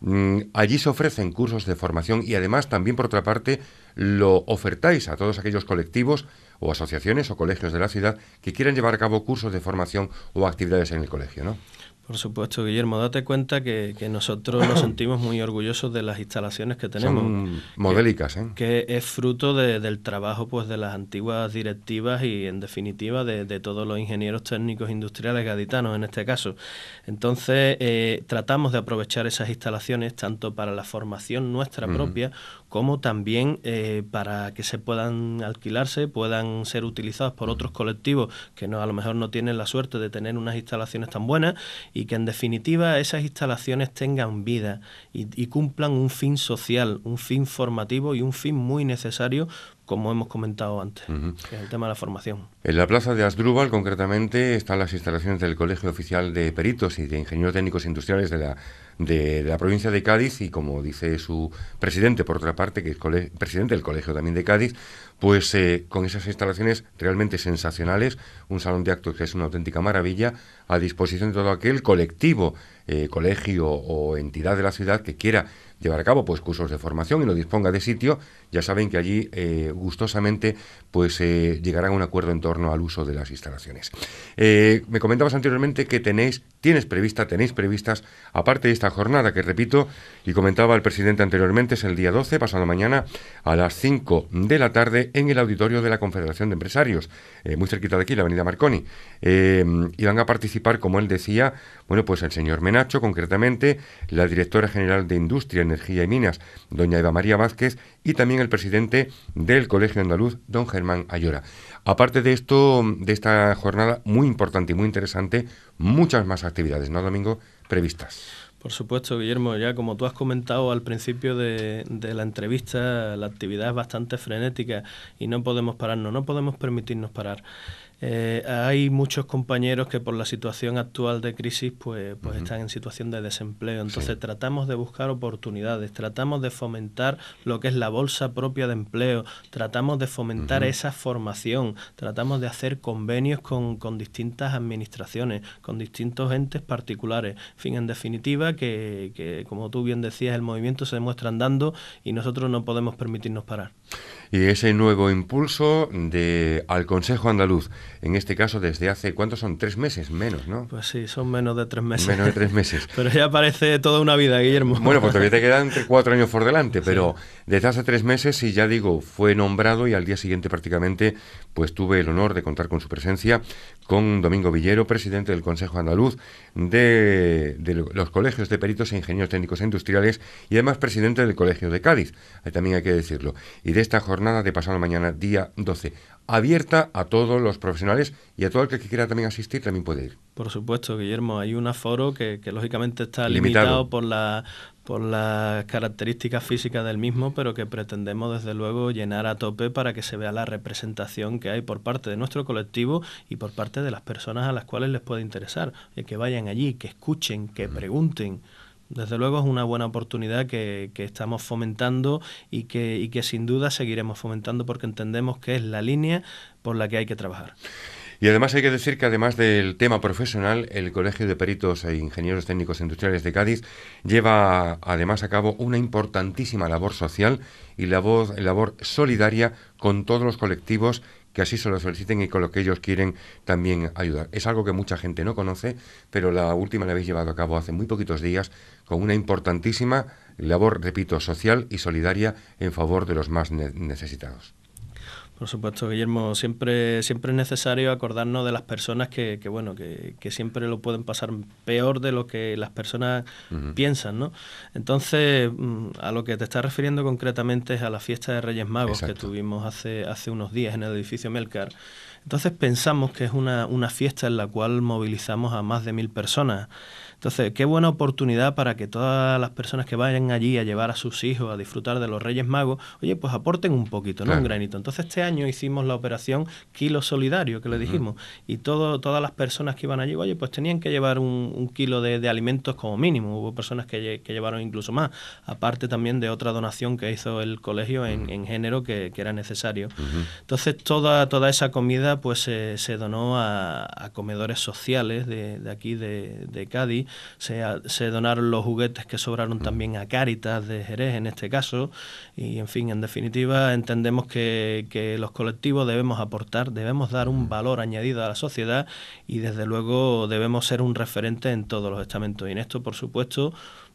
Mm, allí se ofrecen cursos de formación y además también por otra parte lo ofertáis a todos aquellos colectivos o asociaciones o colegios de la ciudad que quieran llevar a cabo cursos de formación o actividades en el colegio, ¿no? Por supuesto, Guillermo, date cuenta que, nosotros nos [coughs] sentimos muy orgullosos de las instalaciones que tenemos. Son modélicas, ¿eh? Que es fruto del trabajo pues de las antiguas directivas y, en definitiva, de, todos los ingenieros técnicos industriales gaditanos en este caso. Entonces, eh, tratamos de aprovechar esas instalaciones tanto para la formación nuestra propia como también eh, para que se puedan alquilarse, puedan ser utilizados por otros colectivos que a lo mejor no tienen la suerte de tener unas instalaciones tan buenas y que en definitiva esas instalaciones tengan vida y, cumplan un fin social, un fin formativo y un fin muy necesario como hemos comentado antes, que es el tema de la formación. En la plaza de Asdrúbal, concretamente, están las instalaciones del Colegio Oficial de Peritos y de Ingenieros Técnicos Industriales de la de la provincia de Cádiz y como dice su presidente, por otra parte, que es presidente del colegio también de Cádiz, pues eh, con esas instalaciones realmente sensacionales, un salón de actos que es una auténtica maravilla, a disposición de todo aquel colectivo, eh, colegio o entidad de la ciudad que quiera llevar a cabo pues cursos de formación y lo disponga de sitio ya saben que allí eh, gustosamente pues eh, llegarán a un acuerdo en torno al uso de las instalaciones. Eh, me comentabas anteriormente que tenéis, tienes prevista, tenéis previstas, aparte de esta jornada que repito, y comentaba el presidente anteriormente, es el día 12, pasado mañana, a las 5 de la tarde en el auditorio de la Confederación de Empresarios, muy cerquita de aquí, la avenida Marconi. y van a participar, como él decía, bueno, pues el señor Menacho, concretamente, la directora general de Industria, Energía y Minas, doña Eva María Vázquez, y también el presidente del Colegio Andaluz, don Germán Ayora. Aparte de esto, de esta jornada muy importante y muy interesante, muchas más actividades, ¿no, Domingo? Previstas. Por supuesto, Guillermo, ya como tú has comentado al principio de, de, la entrevista, la actividad es bastante frenética y no podemos pararnos, no podemos permitirnos parar. Eh, hay muchos compañeros que por la situación actual de crisis pues, pues están en situación de desempleo. Entonces tratamos de buscar oportunidades, tratamos de fomentar lo que es la bolsa propia de empleo, tratamos de fomentar esa formación, tratamos de hacer convenios con, distintas administraciones, con distintos entes particulares. En fin, en definitiva, que, que como tú bien decías, el movimiento se demuestra andando y nosotros no podemos permitirnos parar y ese nuevo impulso de, al Consejo Andaluz, en este caso desde hace, ¿cuántos son? Tres meses menos, ¿no? Pues sí, son menos de tres meses. Menos de tres meses. [laughs] pero ya parece toda una vida, Guillermo. Bueno, pues todavía te [laughs] quedan cuatro años por delante, pero desde hace tres meses, y ya digo, fue nombrado y al día siguiente prácticamente pues tuve el honor de contar con su presencia, con Domingo Villero, presidente del Consejo Andaluz de, los Colegios de Peritos e Ingenieros Técnicos e Industriales y además presidente del Colegio de Cádiz, también hay que decirlo, y de esta jornada de pasado mañana, día 12, abierta a todos los profesionales y a todo el que quiera también asistir también puede ir. Por supuesto, Guillermo, hay un aforo que, lógicamente está limitado por la por las características físicas del mismo, pero que pretendemos desde luego llenar a tope para que se vea la representación que hay por parte de nuestro colectivo y por parte de las personas a las cuales les puede interesar, eh, que vayan allí, que escuchen, que pregunten. Desde luego es una buena oportunidad que, que estamos fomentando y que, y que sin duda seguiremos fomentando porque entendemos que es la línea por la que hay que trabajar. Y además hay que decir que además del tema profesional, el Colegio de Peritos e Ingenieros Técnicos Industriales de Cádiz lleva además a cabo una importantísima labor social y labor, labor solidaria con todos los colectivos que así se lo soliciten y con lo que ellos quieren también ayudar. Es algo que mucha gente no conoce, pero la última la habéis llevado a cabo hace muy poquitos días con una importantísima labor, repito, social y solidaria en favor de los más necesitados. Por supuesto, Guillermo, siempre, siempre es necesario acordarnos de las personas que, bueno, que, siempre lo pueden pasar peor de lo que las personas piensan, ¿no? Entonces, mm, a lo que te estás refiriendo concretamente es a la fiesta de Reyes Magos que tuvimos hace, unos días en el edificio Melcar. Entonces pensamos que es una fiesta en la cual movilizamos a más de mil personas. Entonces, qué buena oportunidad para que todas las personas que vayan allí a llevar a sus hijos a disfrutar de los Reyes Magos, oye, pues aporten un poquito, ¿no? Un granito. Entonces, este año hicimos la operación Kilo Solidario, que le dijimos, y todo, todas las personas que iban allí, oye, pues tenían que llevar un, kilo de, alimentos como mínimo. Hubo personas que, llevaron incluso más, aparte también de otra donación que hizo el colegio en, género que, era necesario. Entonces, toda, toda esa comida pues se, donó a, comedores sociales de, aquí, de Cádiz, se, se, donaron los juguetes que sobraron también a Cáritas de Jerez en este caso. Y en fin, en definitiva, entendemos que, que los colectivos debemos aportar, debemos dar un valor añadido a la sociedad y desde luego debemos ser un referente en todos los estamentos. Y en esto, por supuesto,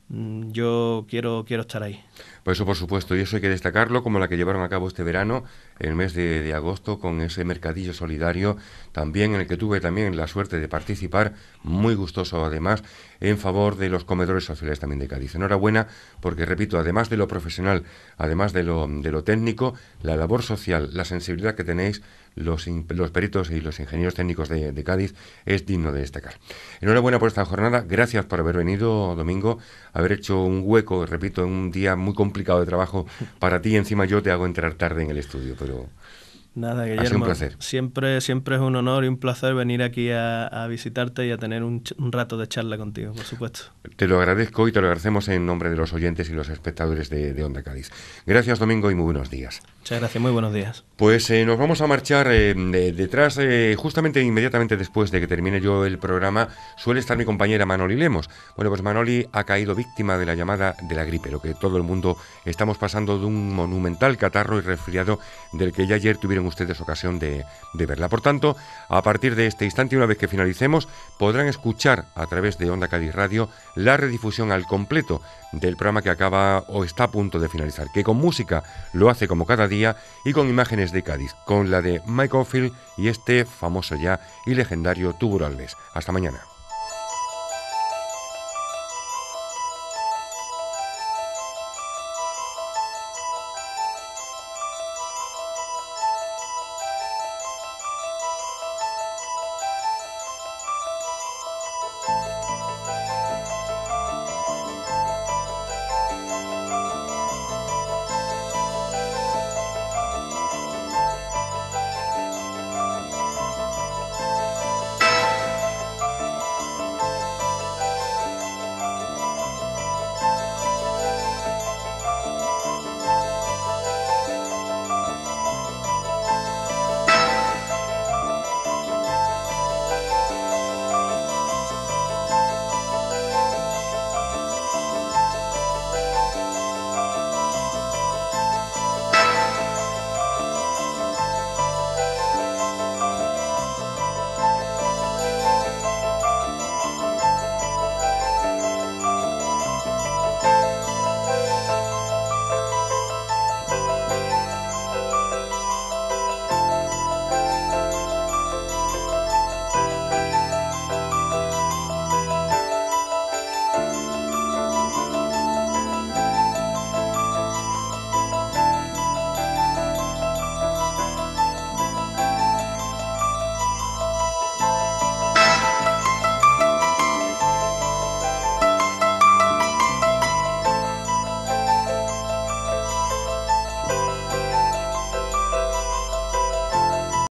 Mm, yo quiero, quiero estar ahí. Pues eso, por supuesto, y eso hay que destacarlo, como la que llevaron a cabo este verano, el mes de, agosto, con ese mercadillo solidario, también en el que tuve también la suerte de participar, muy gustoso además, en favor de los comedores sociales también de Cádiz. Enhorabuena, porque repito, además de lo profesional, además de lo, de lo técnico, la labor social, la sensibilidad que tenéis, los, peritos y los ingenieros técnicos de, Cádiz es digno de destacar. Enhorabuena por esta jornada, gracias por haber venido domingo, haber hecho un hueco, repito, en un día muy complicado de trabajo para ti, encima yo te hago entrar tarde en el estudio, pero... Nada, Guillermo. Siempre, siempre es un honor y un placer venir aquí a, visitarte y a tener un, rato de charla contigo, por supuesto. Te lo agradezco y te lo agradecemos en nombre de los oyentes y los espectadores de, de Onda Cádiz. Gracias, Domingo, y muy buenos días. Muchas gracias, muy buenos días. Pues eh, nos vamos a marchar eh, detrás, eh, justamente inmediatamente después de que termine yo el programa, suele estar mi compañera Manoli Lemos. Bueno, pues Manoli ha caído víctima de la llamada de la gripe, lo que todo el mundo estamos pasando de un monumental catarro y resfriado del que ya ayer tuvieron ustedes ocasión de, verla. Por tanto, a partir de este instante, una vez que finalicemos, podrán escuchar a través de Onda Cádiz Radio la redifusión al completo del programa que acaba o está a punto de finalizar, que con música lo hace como cada día y con imágenes de Cádiz, con la de Mike Field y este famoso ya y legendario Alves. Hasta mañana.